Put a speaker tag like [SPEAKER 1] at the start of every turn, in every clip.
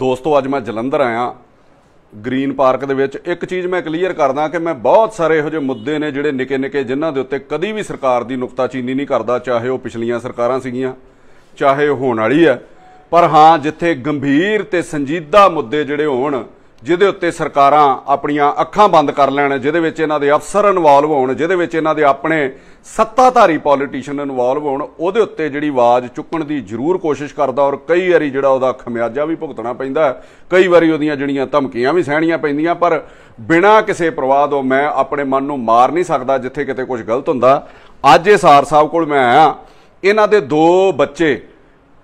[SPEAKER 1] ਦੋਸਤੋ ਅੱਜ ਮੈਂ ਜਲੰਧਰ ਆਇਆ ਗ੍ਰੀਨ ਪਾਰਕ ਦੇ ਵਿੱਚ ਇੱਕ ਚੀਜ਼ ਮੈਂ ਕਲੀਅਰ ਕਰਦਾ ਕਿ ਮੈਂ ਬਹੁਤ ਸਾਰੇ ਇਹੋ ਜਿਹੇ ਮੁੱਦੇ ਨੇ ਜਿਹੜੇ ਨਿੱਕੇ-ਨਿੱਕੇ ਜਿਨ੍ਹਾਂ ਦੇ ਉੱਤੇ ਕਦੀ ਵੀ ਸਰਕਾਰ ਦੀ ਨੁਕਤਾਚੀਨੀ ਨਹੀਂ ਕਰਦਾ ਚਾਹੇ ਉਹ ਪਿਛਲੀਆਂ ਸਰਕਾਰਾਂ ਸੀਗੀਆਂ ਚਾਹੇ ਹੋਣ ਵਾਲੀ ਹੈ ਪਰ ਹਾਂ ਜਿੱਥੇ ਗੰਭੀਰ ਤੇ ਸੰਜੀਦਾ ਮੁੱਦੇ ਜਿਹੜੇ ਹੋਣ ਜਿਹਦੇ ਉੱਤੇ ਸਰਕਾਰਾਂ ਆਪਣੀਆਂ ਅੱਖਾਂ ਬੰਦ ਕਰ ਲੈਣ ਜਿਹਦੇ ਵਿੱਚ ਇਹਨਾਂ ਦੇ ਅਫਸਰ ਇਨਵੋਲਵ ਹੋਣ ਜਿਹਦੇ ਵਿੱਚ ਇਹਨਾਂ ਦੇ ਆਪਣੇ ਸੱਤਾਧਾਰੀ ਪੋਲੀਟੀਸ਼ੀਅਨ ਇਨਵੋਲਵ ਹੋਣ ਉਹਦੇ ਉੱਤੇ ਜਿਹੜੀ ਆਵਾਜ਼ ਚੁੱਕਣ ਦੀ ਜ਼ਰੂਰ ਕੋਸ਼ਿਸ਼ ਕਰਦਾ ਔਰ ਕਈ ਵਾਰੀ ਜਿਹੜਾ ਉਹਦਾ ਖਮਿਆਜਾ ਵੀ ਭੁਗਤਣਾ ਪੈਂਦਾ ਕਈ ਵਾਰੀ ਉਹਦੀਆਂ ਜਿਹੜੀਆਂ ਧਮਕੀਆਂ ਵੀ ਸਹਿਣੀਆਂ ਪੈਂਦੀਆਂ ਪਰ ਬਿਨਾਂ ਕਿਸੇ ਪ੍ਰਵਾਹ ਤੋਂ ਮੈਂ ਆਪਣੇ ਮਨ ਨੂੰ ਮਾਰ ਨਹੀਂ ਸਕਦਾ ਜਿੱਥੇ ਕਿਤੇ ਕੁਝ ਗਲਤ ਹੁੰਦਾ ਅੱਜ ਇਹ ਸਾਰ ਸਾਹਿਬ ਕੋਲ ਮੈਂ ਆਇਆ ਇਹਨਾਂ ਦੇ ਦੋ ਬੱਚੇ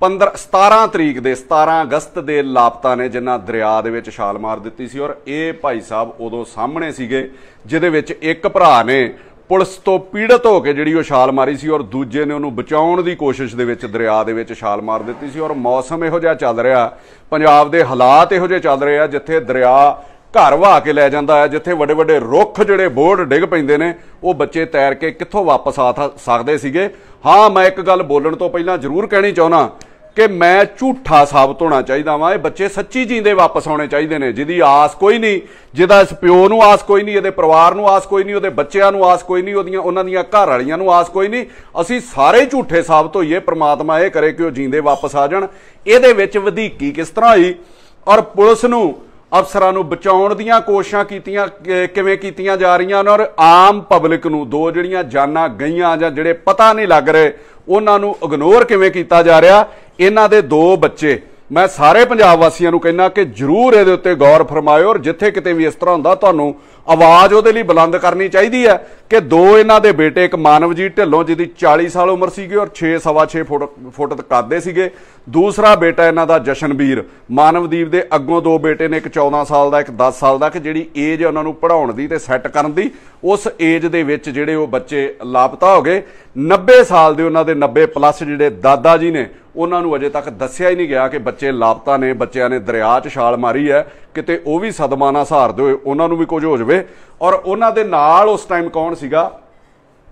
[SPEAKER 1] 15 17 ਤਰੀਕ ਦੇ 17 ਅਗਸਤ ਦੇ ਲਾਪਤਾ ਨੇ ਜਿਨ੍ਹਾਂ ਦਰਿਆ ਦੇ ਵਿੱਚ ਛਾਲ ਮਾਰ ਦਿੱਤੀ ਸੀ ਔਰ ਇਹ ਭਾਈ ਸਾਹਿਬ ਉਦੋਂ ਸਾਹਮਣੇ ਸੀਗੇ ਜਿਹਦੇ ਵਿੱਚ ਇੱਕ ਭਰਾ ਨੇ ਪੁਲਿਸ ਤੋਂ ਪੀੜਤ ਹੋ ਕੇ ਜਿਹੜੀ ਉਹ ਛਾਲ ਮਾਰੀ ਸੀ ਔਰ ਦੂਜੇ ਨੇ ਉਹਨੂੰ ਬਚਾਉਣ ਦੀ ਕੋਸ਼ਿਸ਼ ਦੇ ਵਿੱਚ ਦਰਿਆ ਦੇ ਵਿੱਚ ਛਾਲ ਮਾਰ ਦਿੱਤੀ ਸੀ ਔਰ ਮੌਸਮ ਇਹੋ ਜਿਹਾ ਚੱਲ ਰਿਹਾ ਪੰਜਾਬ ਦੇ ਹਾਲਾਤ ਇਹੋ ਜਿਹੇ ਚੱਲ ਰਹੇ ਆ ਜਿੱਥੇ ਦਰਿਆ ਘਰ ਵਾ ਕੇ ਲੈ ਜਾਂਦਾ ਹੈ ਜਿੱਥੇ ਵੱਡੇ ਵੱਡੇ ਰੁੱਖ ਜਿਹੜੇ ਬੋਰਡ ਡਿੱਗ ਪੈਂਦੇ ਨੇ ਉਹ ਬੱਚੇ ਤੈਰ ਕੇ ਕਿੱਥੋਂ ਵਾਪਸ ਆ ਸਕਦੇ ਸੀਗੇ ਹਾਂ ਮੈਂ ਇੱਕ ਗੱਲ ਬੋਲਣ ਤੋਂ ਪਹਿਲਾਂ ਜ਼ਰੂਰ ਕਹਿਣੀ ਚਾਹੁੰਦਾ ਕਿ ਮੈਂ ਝੂਠਾ ਸਾਬਤ ਹੋਣਾ ਚਾਹੀਦਾ ਵਾਂ ਇਹ ਬੱਚੇ ਸੱਚੀ ਜੀਂਦੇ ਵਾਪਸ ਆਉਣੇ ਚਾਹੀਦੇ ਨੇ ਜਿਹਦੀ ਆਸ ਕੋਈ ਨਹੀਂ ਜਿਹਦਾ ਇਸ ਪਿਓ ਨੂੰ ਆਸ ਕੋਈ ਨਹੀਂ ਇਹਦੇ ਪਰਿਵਾਰ ਨੂੰ ਆਸ ਕੋਈ ਨਹੀਂ ਉਹਦੇ ਬੱਚਿਆਂ ਨੂੰ ਆਸ ਕੋਈ ਨਹੀਂ ਉਹਦੀਆਂ ਉਹਨਾਂ ਦੀਆਂ ਘਰ ਵਾਲੀਆਂ ਨੂੰ ਆਸ ਕੋਈ ਨਹੀਂ ਅਸੀਂ ਸਾਰੇ ਝੂਠੇ ਸਾਬਤ ਹੋਈਏ ਪ੍ਰਮਾਤਮਾ ਇਹ ਕਰੇ ਕਿ ਉਹ ਜੀਂਦੇ ਵਾਪਸ ਆ ਜਾਣ ਇਹਦੇ ਵਿੱਚ ਵਧੀਕੀ ਕਿਸ ਤਰ੍ਹਾਂ ਹੋਈ ਔਰ ਪੁਲਿਸ ਨੂੰ ਅਫਸਰਾਂ ਨੂੰ ਬਚਾਉਣ ਦੀਆਂ ਕੋਸ਼ਿਸ਼ਾਂ ਕੀਤੀਆਂ ਕਿਵੇਂ ਕੀਤੀਆਂ ਜਾ ਰਹੀਆਂ ਨੇ ਔਰ ਆਮ ਪਬਲਿਕ ਨੂੰ ਦੋ ਜਿਹੜੀਆਂ ਜਾਨਾਂ ਗਈਆਂ ਜਾਂ ਜਿਹੜੇ ਪਤਾ ਨਹੀਂ ਲੱਗ ਰਹੇ ਉਹਨਾਂ ਨੂੰ ਇਗਨੋਰ ਕਿਵੇਂ ਕੀਤਾ ਜਾ ਰਿਹਾ ਇਹਨਾਂ ਦੇ ਦੋ ਬੱਚੇ ਮੈਂ ਸਾਰੇ ਪੰਜਾਬ ਵਾਸੀਆਂ ਨੂੰ ਕਹਿਣਾ ਕਿ ਜਰੂਰ ਇਹਦੇ ਉੱਤੇ ਗੌਰ ਫਰਮਾਇਓ ਔਰ ਜਿੱਥੇ ਕਿਤੇ ਵੀ ਇਸ ਤਰ੍ਹਾਂ ਹੁੰਦਾ ਤੁਹਾਨੂੰ ਆਵਾਜ਼ ਉਹਦੇ ਲਈ ਬੁਲੰਦ ਕਰਨੀ ਚਾਹੀਦੀ ਹੈ ਕਿ ਦੋ ਇਹਨਾਂ ਦੇ ਬੇਟੇ ਇੱਕ ਮਾਨਵਜੀਤ ਢਿੱਲੋਂ ਜਿਹਦੀ 40 ਸਾਲ ਉਮਰ ਸੀਗੀ ਔਰ 6 ਸਵਾ 6 ਫੁੱਟ ਫੁੱਟ ਤੱਕ ਆਦੇ ਸੀਗੇ ਦੂਸਰਾ ਬੇਟਾ ਇਹਨਾਂ ਦਾ ਜਸ਼ਨਵੀਰ ਮਾਨਵਦੀਪ ਦੇ ਅੱਗੋਂ ਦੋ ਬੇਟੇ ਨੇ ਇੱਕ 14 ਸਾਲ ਦਾ ਇੱਕ 10 ਸਾਲ ਦਾ ਕਿ ਜਿਹੜੀ ਏਜ ਉਹਨਾਂ ਨੂੰ ਪੜਾਉਣ ਦੀ ਤੇ ਸੈੱਟ ਕਰਨ ਦੀ ਉਸ ਏਜ ਦੇ ਵਿੱਚ ਜਿਹੜੇ ਉਹ ਬੱਚੇ ਲਾਪਤਾ ਹੋ ਗਏ 90 ਸਾਲ ਦੇ ਉਹਨਾਂ ਦੇ 90 ਪਲੱਸ ਜਿਹੜੇ ਦਾਦਾ ਜੀ ਨੇ ਉਹਨਾਂ ਨੂੰ ਅਜੇ ਤੱਕ ਦੱਸਿਆ ਹੀ ਨਹੀਂ ਗਿਆ ਕਿ ਬੱਚੇ ਲਾਪਤਾ ਨੇ ਬੱਚਿਆਂ ਨੇ ਦਰਿਆ 'ਚ ਛਾਲ ਮਾਰੀ ਹੈ ਕਿਤੇ ਉਹ ਵੀ ਸਦਮਾ ਨਾ ਸਹਾਰਦੇ ਹੋਏ ਉਹਨਾਂ ਨੂੰ ਵੀ ਕੁਝ ਹੋ ਜਾਵੇ ਔਰ ਉਹਨਾਂ ਦੇ ਨਾਲ ਉਸ ਟਾਈਮ ਕੌਣ ਸੀਗਾ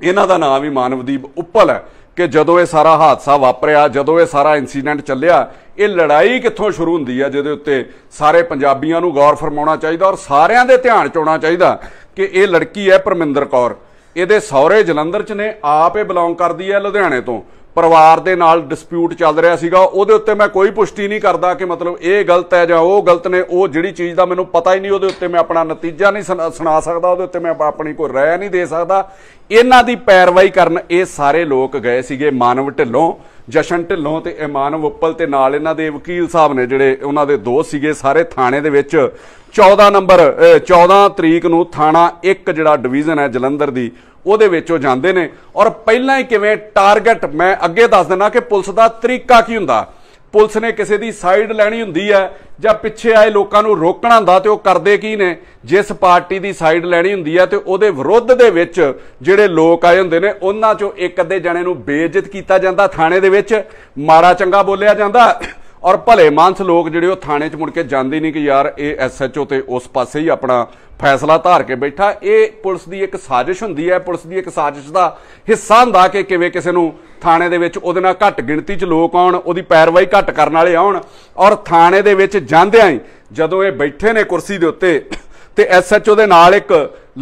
[SPEAKER 1] ਇਹਨਾਂ ਦਾ ਨਾਮ ਵੀ ਮਾਨਵਦੀਪ ਉੱਪਲ ਹੈ ਕਿ ਜਦੋਂ ਇਹ ਸਾਰਾ ਹਾਦਸਾ ਵਾਪਰਿਆ ਜਦੋਂ ਇਹ ਸਾਰਾ ਇਨਸੀਡੈਂਟ ਚੱਲਿਆ ਇਹ ਲੜਾਈ ਕਿੱਥੋਂ ਸ਼ੁਰੂ ਹੁੰਦੀ ਹੈ ਜਿਹਦੇ ਉੱਤੇ ਸਾਰੇ ਪੰਜਾਬੀਆਂ ਨੂੰ ਗੌਰ ਫਰਮਾਉਣਾ ਚਾਹੀਦਾ ਔਰ ਸਾਰਿਆਂ ਦੇ ਧਿਆਨ ਚ ਚਾਹੀਦਾ ਕਿ ਇਹ ਲੜਕੀ ਹੈ ਪਰਮਿੰਦਰ ਕੌਰ ਇਹਦੇ ਸਹੁਰੇ ਜਲੰਧਰ 'ਚ ਨੇ ਆਪ ਇਹ ਬਿਲੋਂਗ ਕਰਦੀ ਹੈ ਲੁਧਿਆਣੇ ਤੋਂ ਪਰਿਵਾਰ ਦੇ ਨਾਲ ਡਿਸਪਿਊਟ ਚੱਲ ਰਿਹਾ ਸੀਗਾ ਉਹਦੇ ਉੱਤੇ ਮੈਂ ਕੋਈ ਪੁਸ਼ਟੀ ਨਹੀਂ ਕਰਦਾ ਕਿ ਮਤਲਬ ਇਹ ਗਲਤ ਹੈ ਜਾਂ ਉਹ ਗਲਤ ਨੇ ਉਹ ਜਿਹੜੀ ਚੀਜ਼ ਦਾ ਮੈਨੂੰ ਪਤਾ ਹੀ ਨਹੀਂ ਉਹਦੇ ਉੱਤੇ ਮੈਂ ਆਪਣਾ ਨਤੀਜਾ ਨਹੀਂ ਸੁਣਾ ਸਕਦਾ ਉਹਦੇ ਉੱਤੇ ਮੈਂ ਆਪਣੀ ਕੋਈ ਰਾਇ ਨਹੀਂ ਦੇ ਸਕਦਾ ਇਹਨਾਂ ਦੀ ਪੈਰਵਾਈ ਕਰਨ ਇਹ ਸਾਰੇ ਲੋਕ ਗਏ ਸੀਗੇ ਮਾਨਵ ਢਿੱਲੋਂ ਜਸ਼ਨ ਢਿੱਲੋਂ ਤੇ ਇਮਾਨਵ ਉੱਪਲ ਤੇ ਨਾਲ ਇਹਨਾਂ ਦੇ ਵਕੀਲ ਸਾਹਿਬ ਨੇ ਜਿਹੜੇ ਉਹਨਾਂ ਦੇ ਦੋਸਤ ਸੀਗੇ ਸਾਰੇ ਥਾਣੇ ਦੇ ਵਿੱਚ 14 ਨੰਬਰ 14 ਤਰੀਕ ਨੂੰ ਥਾਣਾ 1 ਜਿਹੜਾ ਡਿਵੀਜ਼ਨ ਹੈ ਜਲੰਧਰ ਦੀ ਉਹਦੇ ਵਿੱਚ ਉਹ ਜਾਂਦੇ ਨੇ ਔਰ ਪਹਿਲਾਂ ਹੀ ਕਿਵੇਂ ਟਾਰਗੇਟ ਮੈਂ ਅੱਗੇ ਦੱਸ ਦਿੰਦਾ ਕਿ ਪੁਲਿਸ ਦਾ ਤਰੀਕਾ ਕੀ ਹੁੰਦਾ ਪੁਲਿਸ ਨੇ ਕਿਸੇ ਦੀ ਸਾਈਡ ਲੈਣੀ ਹੁੰਦੀ ਹੈ ਜਾਂ ਪਿੱਛੇ ਆਏ ਲੋਕਾਂ ਨੂੰ ਰੋਕਣਾ ਹੁੰਦਾ ਤੇ ਉਹ ਕਰਦੇ ਕੀ ਨੇ ਜਿਸ ਪਾਰਟੀ ਦੀ ਸਾਈਡ ਲੈਣੀ ਹੁੰਦੀ ਹੈ ਤੇ ਉਹਦੇ ਵਿਰੋਧ ਦੇ ਵਿੱਚ ਜਿਹੜੇ ਲੋਕ ਆਏ ਹੁੰਦੇ ਨੇ ਉਹਨਾਂ ਚੋਂ ਇੱਕ ਅੱਧੇ ਜਣੇ ਨੂੰ ਬੇਇੱਜ਼ਤ ਕੀਤਾ ਜਾਂਦਾ ਥਾਣੇ ਦੇ ਵਿੱਚ ਮਾਰਾ ਚੰਗਾ ਬੋਲਿਆ ਜਾਂਦਾ ਔਰ ਭਲੇ ਮਾਨਸ ਲੋਕ ਜਿਹੜੇ ਉਹ ਥਾਣੇ 'ਚ ਮੁੜ ਕੇ ਜਾਂਦੇ ਨਹੀਂ ਕਿ ਯਾਰ ਇਹ ਐਸਐਚਓ ਤੇ ਉਸ ਪਾਸੇ ਹੀ ਆਪਣਾ ਫੈਸਲਾ ਧਾਰ ਕੇ ਬੈਠਾ ਇਹ ਪੁਲਿਸ ਦੀ ਇੱਕ ਸਾਜ਼ਿਸ਼ ਹੁੰਦੀ ਹੈ ਪੁਲਿਸ ਦੀ ਇੱਕ ਸਾਜ਼ਿਸ਼ ਦਾ ਹਿੱਸਾ ਹੁੰਦਾ ਕਿ ਕਿਵੇਂ ਕਿਸੇ ਨੂੰ ਥਾਣੇ ਦੇ ਵਿੱਚ ਉਹਦੇ ਨਾਲ ਘੱਟ ਗਿਣਤੀ 'ਚ ਲੋਕ ਆਉਣ ਉਹਦੀ ਪੈਰਵਾਈ ਘੱਟ ਕਰਨ ਵਾਲੇ ਆਉਣ ਔਰ ਥਾਣੇ ਦੇ ਵਿੱਚ ਜਾਂਦਿਆਂ ਹੀ ਜਦੋਂ ਇਹ ਬੈਠੇ ਨੇ ਕੁਰਸੀ ਦੇ ਉੱਤੇ ਤੇ ਐਸਐਚਓ ਦੇ ਨਾਲ ਇੱਕ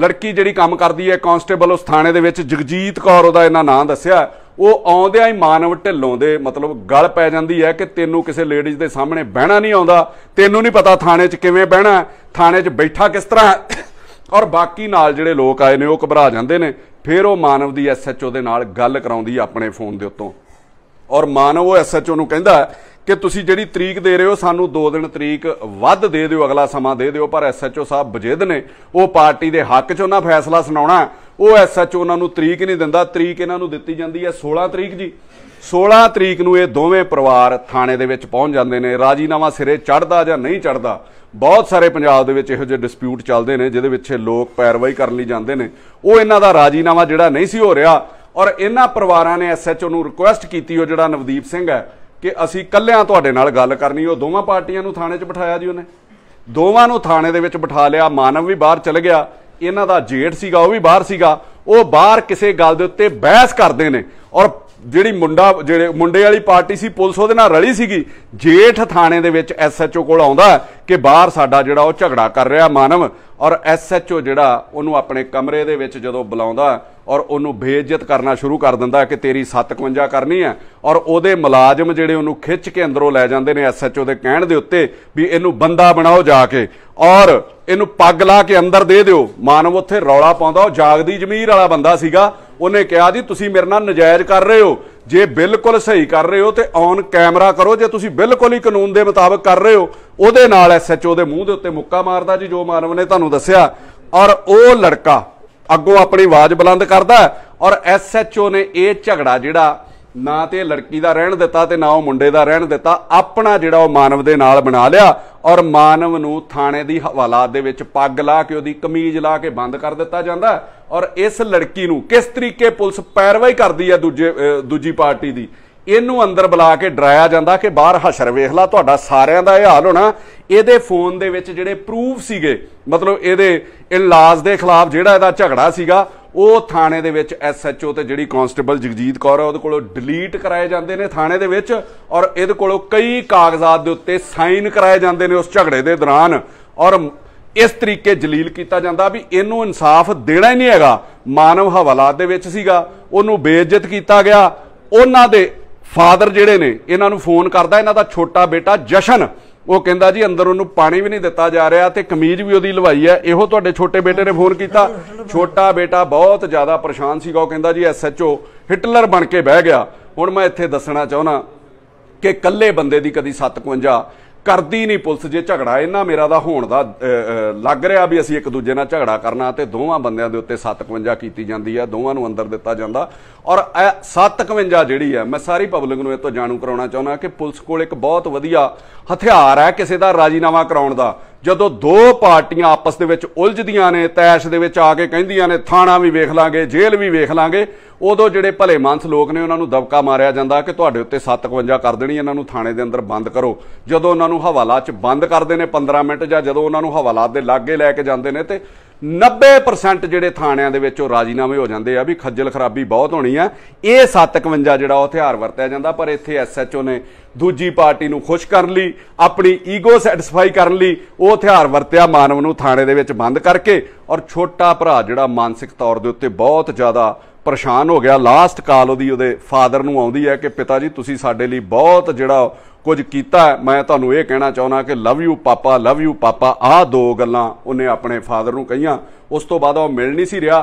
[SPEAKER 1] ਲੜਕੀ ਜਿਹੜੀ ਕੰਮ ਕਰਦੀ ਹੈ ਕਾਂਸਟੇਬਲ ਉਸ ਥਾਣੇ ਦੇ ਵਿੱਚ ਜਗਜੀਤ ਕੌਰ ਉਹਦਾ ਇਹਨਾਂ ਨਾਂ ਦੱਸਿਆ ਉਹ ਆਉਂਦਿਆਂ ਹੀ ਮਾਨਵ ਢਿੱਲੋਂ ਦੇ ਮਤਲਬ ਗੱਲ ਪੈ ਜਾਂਦੀ ਹੈ ਕਿ ਤੈਨੂੰ ਕਿਸੇ ਲੇਡੀਜ਼ ਦੇ ਸਾਹਮਣੇ ਬਹਿਣਾ ਨਹੀਂ ਆਉਂਦਾ ਤੈਨੂੰ ਨਹੀਂ ਪਤਾ ਥਾਣੇ 'ਚ ਕਿਵੇਂ ਬਹਿਣਾ ਥਾਣੇ 'ਚ ਬੈਠਾ ਕਿਸ ਤਰ੍ਹਾਂ ਔਰ ਬਾਕੀ ਨਾਲ ਜਿਹੜੇ ਲੋਕ ਆਏ ਨੇ ਉਹ ਘਬਰਾ ਜਾਂਦੇ ਨੇ ਫਿਰ ਉਹ ਮਾਨਵ ਦੀ ਐਸਐਚਓ ਦੇ ਨਾਲ ਗੱਲ ਕਰਾਉਂਦੀ ਆਪਣੇ ਫੋਨ ਦੇ ਉੱਤੋਂ ਔਰ ਮਾਨਵ ਉਹ ਐਸਐਚਓ ਨੂੰ ਕਹਿੰਦਾ ਕਿ ਤੁਸੀਂ ਜਿਹੜੀ ਤਰੀਕ ਦੇ ਰਹੇ ਹੋ ਸਾਨੂੰ 2 ਦਿਨ ਤਰੀਕ ਵੱਧ ਦੇ ਦਿਓ ਅਗਲਾ ਸਮਾਂ ਦੇ ਦਿਓ ਪਰ ਐਸਐਚਓ ਸਾਹਿਬ ਬਜਿੱਦ ਨੇ ਉਹ ਪਾਰਟੀ ਦੇ ਹੱਕ 'ਚ ਉਹਨਾਂ ਫੈਸਲਾ ਸੁਣਾਉਣਾ ਉਹ ਐਸਐਚਓ ਉਹਨਾਂ ਨੂੰ ਤਰੀਕ ਨਹੀਂ ਦਿੰਦਾ ਤਰੀਕ ਇਹਨਾਂ ਨੂੰ ਦਿੱਤੀ ਜਾਂਦੀ ਹੈ 16 ਤਰੀਕ ਜੀ 16 ਤਰੀਕ ਨੂੰ ਇਹ ਦੋਵੇਂ ਪਰਿਵਾਰ ਥਾਣੇ ਦੇ ਵਿੱਚ ਪਹੁੰਚ ਜਾਂਦੇ ਨੇ ਰਾਜੀਨਾਮਾ ਸਿਰੇ ਚੜਦਾ ਜਾਂ ਨਹੀਂ ਚੜਦਾ ਬਹੁਤ ਸਾਰੇ ਪੰਜਾਬ ਦੇ ਵਿੱਚ ਇਹੋ ਜਿਹੇ ਡਿਸਪਿਊਟ ਚੱਲਦੇ ਨੇ ਜਿਹਦੇ ਵਿੱਚ ਲੋਕ ਪੈਰਵਾਈ ਕਰਨ ਲਈ ਜਾਂਦੇ ਨੇ ਉਹ ਇਹਨਾਂ ਦਾ ਰਾਜੀਨਾਮਾ ਜਿਹੜਾ ਨਹੀਂ ਸੀ ਹੋ ਰਿਹਾ ਔਰ ਇਹਨਾਂ ਪਰਿਵਾਰਾਂ ਨੇ ਐਸਐਚਓ ਨੂੰ ਰਿਕੁਐਸਟ ਕੀਤੀ ਉਹ ਜਿਹੜਾ ਨਵਦੀਪ ਸਿੰਘ ਹੈ ਕਿ ਅਸੀਂ ਕੱਲਿਆਂ ਤੁਹਾਡੇ ਨਾਲ ਗੱਲ ਕਰਨੀ ਉਹ ਦੋਵਾਂ ਪਾਰਟੀਆਂ ਨੂੰ ਥਾਣੇ 'ਚ ਬਿਠਾਇਆ ਜੀ ਉਹਨੇ ਦੋਵਾਂ ਨੂੰ ਥਾਣੇ ਦੇ ਵਿੱਚ ਬਿਠਾ ਲਿਆ ਮਾਨਵ ਵੀ ਬਾਹਰ ਚਲੇ ਗਿਆ ਇਹਨਾਂ ਦਾ ਜੇਠ ਸੀਗਾ ਉਹ ਵੀ ਬਾਹਰ ਸੀਗਾ ਉਹ ਬਾਹਰ ਕਿਸੇ ਗੱਲ ਦੇ ਉੱਤੇ ਬਹਿਸ ਕਰਦੇ ਨੇ ਔਰ ਜਿਹੜੀ ਮੁੰਡਾ ਜਿਹੜੇ ਮੁੰਡੇ ਵਾਲੀ ਪਾਰਟੀ ਸੀ ਪੁਲਿਸ ਉਹਦੇ ਨਾਲ ਰਲੀ ਸੀਗੀ ਜੇਠ ਥਾਣੇ ਦੇ ਵਿੱਚ ਐਸਐਚਓ ਕੋਲ ਆਉਂਦਾ ਕਿ ਬਾਹਰ ਸਾਡਾ ਜਿਹੜਾ ਉਹ ਝਗੜਾ ਕਰ ਰਿਹਾ ਮਾਨਵ ਔਰ ਐਸਐਚਓ ਜਿਹੜਾ ਉਹਨੂੰ ਆਪਣੇ ਕਮਰੇ ਦੇ ਵਿੱਚ ਜਦੋਂ ਬੁਲਾਉਂਦਾ ਔਰ ਉਹਨੂੰ ਬੇਇੱਜ਼ਤ ਕਰਨਾ ਸ਼ੁਰੂ ਕਰ ਦਿੰਦਾ ਕਿ ਤੇਰੀ 751 ਕਰਨੀ ਹੈ ਔਰ ਉਹਦੇ ਮੁਲਾਜ਼ਮ ਜਿਹੜੇ ਉਹਨੂੰ ਖਿੱਚ ਕੇ ਅੰਦਰੋਂ ਲੈ ਜਾਂਦੇ ਨੇ ਐਸਐਚਓ ਦੇ ਕਹਿਣ ਦੇ ਉੱਤੇ ਵੀ ਇਹਨੂੰ ਬੰਦਾ ਬਣਾਓ ਜਾ ਕੇ ਔਰ ਇਹਨੂੰ ਪੱਗ ਲਾ ਕੇ ਅੰਦਰ ਦੇ ਦਿਓ ਮਾਨਵ ਉੱਥੇ ਰੌਲਾ ਪਾਉਂਦਾ ਉਹ ਜਾਗਦੀ ਜ਼ਮੀਰ ਵਾਲਾ ਬੰਦਾ ਸੀਗਾ ਉਹਨੇ ਕਿਹਾ ਜੀ ਤੁਸੀਂ ਮੇਰੇ ਨਾਲ ਨਜਾਇਜ਼ ਕਰ ਰਹੇ ਹੋ ਜੇ ਬਿਲਕੁਲ ਸਹੀ ਕਰ ਰਹੇ ਹੋ ਤੇ ਔਨ ਕੈਮਰਾ ਕਰੋ ਜੇ ਤੁਸੀਂ ਬਿਲਕੁਲ ਹੀ ਕਾਨੂੰਨ ਦੇ ਮੁਤਾਬਕ ਕਰ ਰਹੇ ਹੋ ਉਹਦੇ ਨਾਲ ਐਸਐਚਓ ਦੇ ਮੂੰਹ ਦੇ ਉੱਤੇ ਮੁੱਕਾ ਮਾਰਦਾ ਜੀ ਜੋ ਮਾਨਵ ਨੇ ਤੁਹਾਨੂੰ ਦੱਸਿਆ ਔਰ ਉਹ ਲੜਕਾ ਅੱਗੋਂ ਆਪਣੀ ਆਵਾਜ਼ ਬੁਲੰਦ ਕਰਦਾ ਔਰ ਐਸਐਚਓ ਨੇ ਇਹ ਝਗੜਾ ਜਿਹੜਾ ਨਾ ਤੇ ਲੜਕੀ ਦਾ ਰਹਿਣ ਦਿੱਤਾ ਤੇ ਨਾ ਉਹ ਮੁੰਡੇ ਦਾ ਰਹਿਣ ਦਿੱਤਾ ਆਪਣਾ ਜਿਹੜਾ ਉਹ ਮਾਨਵ ਦੇ ਨਾਲ ਬਣਾ ਲਿਆ ਔਰ ਮਾਨਵ ਨੂੰ ਥਾਣੇ ਦੀ ਹਵਾਲਾਤ ਦੇ ਵਿੱਚ ਪੱਗ ਲਾ ਕੇ ਉਹਦੀ ਕਮੀਜ਼ ਲਾ ਕੇ ਬੰਦ ਕਰ ਦਿੱਤਾ ਜਾਂਦਾ ਔਰ ਇਸ ਲੜਕੀ ਨੂੰ ਕਿਸ ਤਰੀਕੇ ਪੁਲਿਸ ਪੈਰਵਾਈ ਕਰਦੀ ਹੈ ਦੂਜੇ ਦੂਜੀ ਪਾਰਟੀ ਦੀ ਇਹਨੂੰ ਅੰਦਰ ਬੁਲਾ ਕੇ ਡਰਾਇਆ ਜਾਂਦਾ ਕਿ ਬਾਹਰ ਹਸ਼ਰ ਵੇਖ ਲਾ ਤੁਹਾਡਾ ਸਾਰਿਆਂ ਦਾ ਇਹ ਹਾਲ ਹੋਣਾ ਇਹਦੇ ਫੋਨ ਦੇ ਵਿੱਚ ਜਿਹੜੇ ਪ੍ਰੂਫ ਸੀਗੇ ਮਤਲਬ ਇਹਦੇ ਇਲਾਜ ਦੇ ਖਿਲਾਫ ਜਿਹੜਾ ਇਹਦਾ ਝਗੜਾ ਸੀਗਾ ਉਹ ਥਾਣੇ ਦੇ ਵਿੱਚ ਐਸਐਚਓ ਤੇ ਜਿਹੜੀ ਕਨਸਟੇਬਲ ਜਗਜੀਤ ਕੌਰ ਹੈ ਉਹਦੇ ਕੋਲੋਂ ਡਿਲੀਟ ਕਰਾਏ ਜਾਂਦੇ ਨੇ ਥਾਣੇ ਦੇ ਵਿੱਚ ਔਰ ਇਹਦੇ ਕੋਲੋਂ ਕਈ ਕਾਗਜ਼ਾਤ ਦੇ ਉੱਤੇ ਸਾਈਨ ਕਰਾਏ ਜਾਂਦੇ ਨੇ ਉਸ ਝਗੜੇ ਦੇ ਦੌਰਾਨ ਔਰ ਇਸ ਤਰੀਕੇ ਜਲੀਲ ਕੀਤਾ ਜਾਂਦਾ ਵੀ ਇਹਨੂੰ ਇਨਸਾਫ ਦੇਣਾ ਹੀ ਨਹੀਂ ਹੈਗਾ ਮਾਨਵ ਹਵਾਲਾਤ ਦੇ ਵਿੱਚ ਸੀਗਾ ਉਹਨੂੰ ਬੇਇੱਜ਼ਤ ਕੀਤਾ ਗਿਆ ਉਹਨਾਂ ਦੇ ਫਾਦਰ ਜਿਹੜੇ ਨੇ ਇਹਨਾਂ ਨੂੰ ਫੋਨ ਕਰਦਾ ਇਹਨਾਂ ਦਾ ਛੋਟਾ ਬੇਟਾ ਜਸ਼ਨ ਉਹ ਕਹਿੰਦਾ ਜੀ ਅੰਦਰ ਉਹਨੂੰ ਪਾਣੀ ਵੀ ਨਹੀਂ ਦਿੱਤਾ ਜਾ ਰਿਹਾ ਤੇ ਕਮੀਜ਼ ਵੀ ਉਹਦੀ ਲਵਾਈ ਹੈ ਇਹੋ ਤੁਹਾਡੇ ਛੋਟੇ ਬੇਟੇ ਨੇ ਫੋਨ ਕੀਤਾ ਛੋਟਾ ਬੇਟਾ ਬਹੁਤ ਜ਼ਿਆਦਾ ਪਰੇਸ਼ਾਨ ਸੀਗਾ ਉਹ ਕਹਿੰਦਾ ਜੀ ਐਸਐਚਓ ਹਿਟਲਰ ਬਣ ਕੇ ਬਹਿ ਗਿਆ ਹੁਣ ਮੈਂ ਇੱਥੇ ਦੱਸਣਾ ਚਾਹੁੰਦਾ ਕਿ ਕੱਲੇ ਬੰਦੇ ਦੀ ਕਦੀ ਕਰਦੀ ਨਹੀਂ ਪੁਲਿਸ ਜੇ ਝਗੜਾ ਇਹਨਾਂ ਮੇਰਾ ਦਾ ਹੋਣ ਦਾ ਲੱਗ ਰਿਹਾ ਵੀ ਅਸੀਂ ਇੱਕ ਦੂਜੇ ਨਾਲ ਝਗੜਾ ਕਰਨਾ ਤੇ ਦੋਵਾਂ ਬੰਦਿਆਂ ਦੇ ਉੱਤੇ 751 ਕੀਤੀ ਜਾਂਦੀ ਆ ਦੋਵਾਂ ਨੂੰ ਅੰਦਰ ਦਿੱਤਾ ਜਾਂਦਾ ਔਰ 751 ਜਿਹੜੀ ਆ ਮੈਂ ਸਾਰੀ ਪਬਲਿਕ ਨੂੰ ਇਹ ਤੋਂ ਜਾਣੂ ਕਰਾਉਣਾ ਚਾਹੁੰਦਾ ਕਿ ਪੁਲਿਸ ਕੋਲ ਇੱਕ ਬਹੁਤ ਵਧੀਆ ਹਥਿਆਰ ਹੈ ਕਿਸੇ ਦਾ ਰਾਜ਼ੀਨਾਮਾ ਕਰਾਉਣ ਦਾ ਜਦੋਂ ਦੋ ਪਾਰਟੀਆਂ ਆਪਸ ਦੇ ਵਿੱਚ ਉਲਝਦੀਆਂ ਨੇ ਤੈਸ਼ ਦੇ ਵਿੱਚ ਆ ਕੇ ਕਹਿੰਦੀਆਂ ਨੇ ਥਾਣਾ ਵੀ ਵੇਖ ਲਾਂਗੇ ਜੇਲ੍ਹ ਵੀ ਵੇਖ ਲਾਂਗੇ ਉਦੋਂ ਜਿਹੜੇ ਭਲੇ ਮਾਨਸ ਲੋਕ ਨੇ ਉਹਨਾਂ ਨੂੰ ਦਬਕਾ ਮਾਰਿਆ ਜਾਂਦਾ ਕਿ ਤੁਹਾਡੇ ਉੱਤੇ 751 ਕਰ ਦੇਣੀ ਇਹਨਾਂ ਨੂੰ ਥਾਣੇ ਦੇ ਅੰਦਰ ਬੰਦ ਕਰੋ ਜਦੋਂ ਉਹਨਾਂ ਨੂੰ ਹਵਾਲਾ 'ਚ ਬੰਦ ਕਰਦੇ ਨੇ 15 ਮਿੰਟ ਜਾਂ ਜਦੋਂ ਉਹਨਾਂ ਨੂੰ ਹਵਾਲਾਤ ਦੇ ਲਾਗੇ ਲੈ ਕੇ ਜਾਂਦੇ ਨੇ ਤੇ 90% ਜਿਹੜੇ ਥਾਣਿਆਂ ਦੇ ਵਿੱਚ ਉਹ ਰਾਜ਼ੀਨਾਮੇ ਹੋ ਜਾਂਦੇ ਆ ਵੀ ਖੱਜਲ ਖਰਾਬੀ ਬਹੁਤ ਹੋਣੀ ਆ ਇਹ 751 ਜਿਹੜਾ ਉਹ ਹਥਿਆਰ ਵਰਤਿਆ ਜਾਂਦਾ ਪਰ ਇੱਥੇ ਐਸਐਚਓ ਨੇ ਦੂਜੀ ਪਾਰਟੀ ਨੂੰ ਖੁਸ਼ ਕਰਨ ਲਈ ਆਪਣੀ ਈਗੋ ਸੈਟੀਸਫਾਈ ਕਰਨ ਲਈ ਉਹ ਹਥਿਆਰ ਵਰਤਿਆ ਮਾਨਵ ਨੂੰ ਥਾਣੇ ਦੇ ਵਿੱਚ ਬੰਦ ਕਰਕੇ ਔਰ ਛੋਟਾ ਭਰਾ ਜਿਹੜਾ ਮਾਨਸਿਕ ਤੌਰ ਦੇ ਉੱਤੇ ਬਹੁਤ ਜ਼ਿਆਦਾ ਪਰੇਸ਼ਾਨ ਹੋ ਗਿਆ ਲਾਸਟ ਕਾਲ ਉਹਦੀ ਉਹਦੇ ਫਾਦਰ ਨੂੰ ਆਉਂਦੀ ਹੈ ਕਿ ਪਿਤਾ ਜੀ ਤੁਸੀਂ ਸਾਡੇ ਲਈ ਬਹੁਤ ਜਿਹੜਾ ਕੁਝ ਕੀਤਾ ਮੈਂ ਤੁਹਾਨੂੰ ਇਹ ਕਹਿਣਾ ਚਾਹੁੰਦਾ ਕਿ love you papa love you ਪਾਪਾ ਆ ਦੋ ਗੱਲਾਂ ਉਹਨੇ ਆਪਣੇ ਫਾਦਰ ਨੂੰ ਕਹੀਆਂ ਉਸ ਤੋਂ ਬਾਅਦ ਉਹ ਮਿਲ ਨਹੀਂ ਸੀ ਰਿਹਾ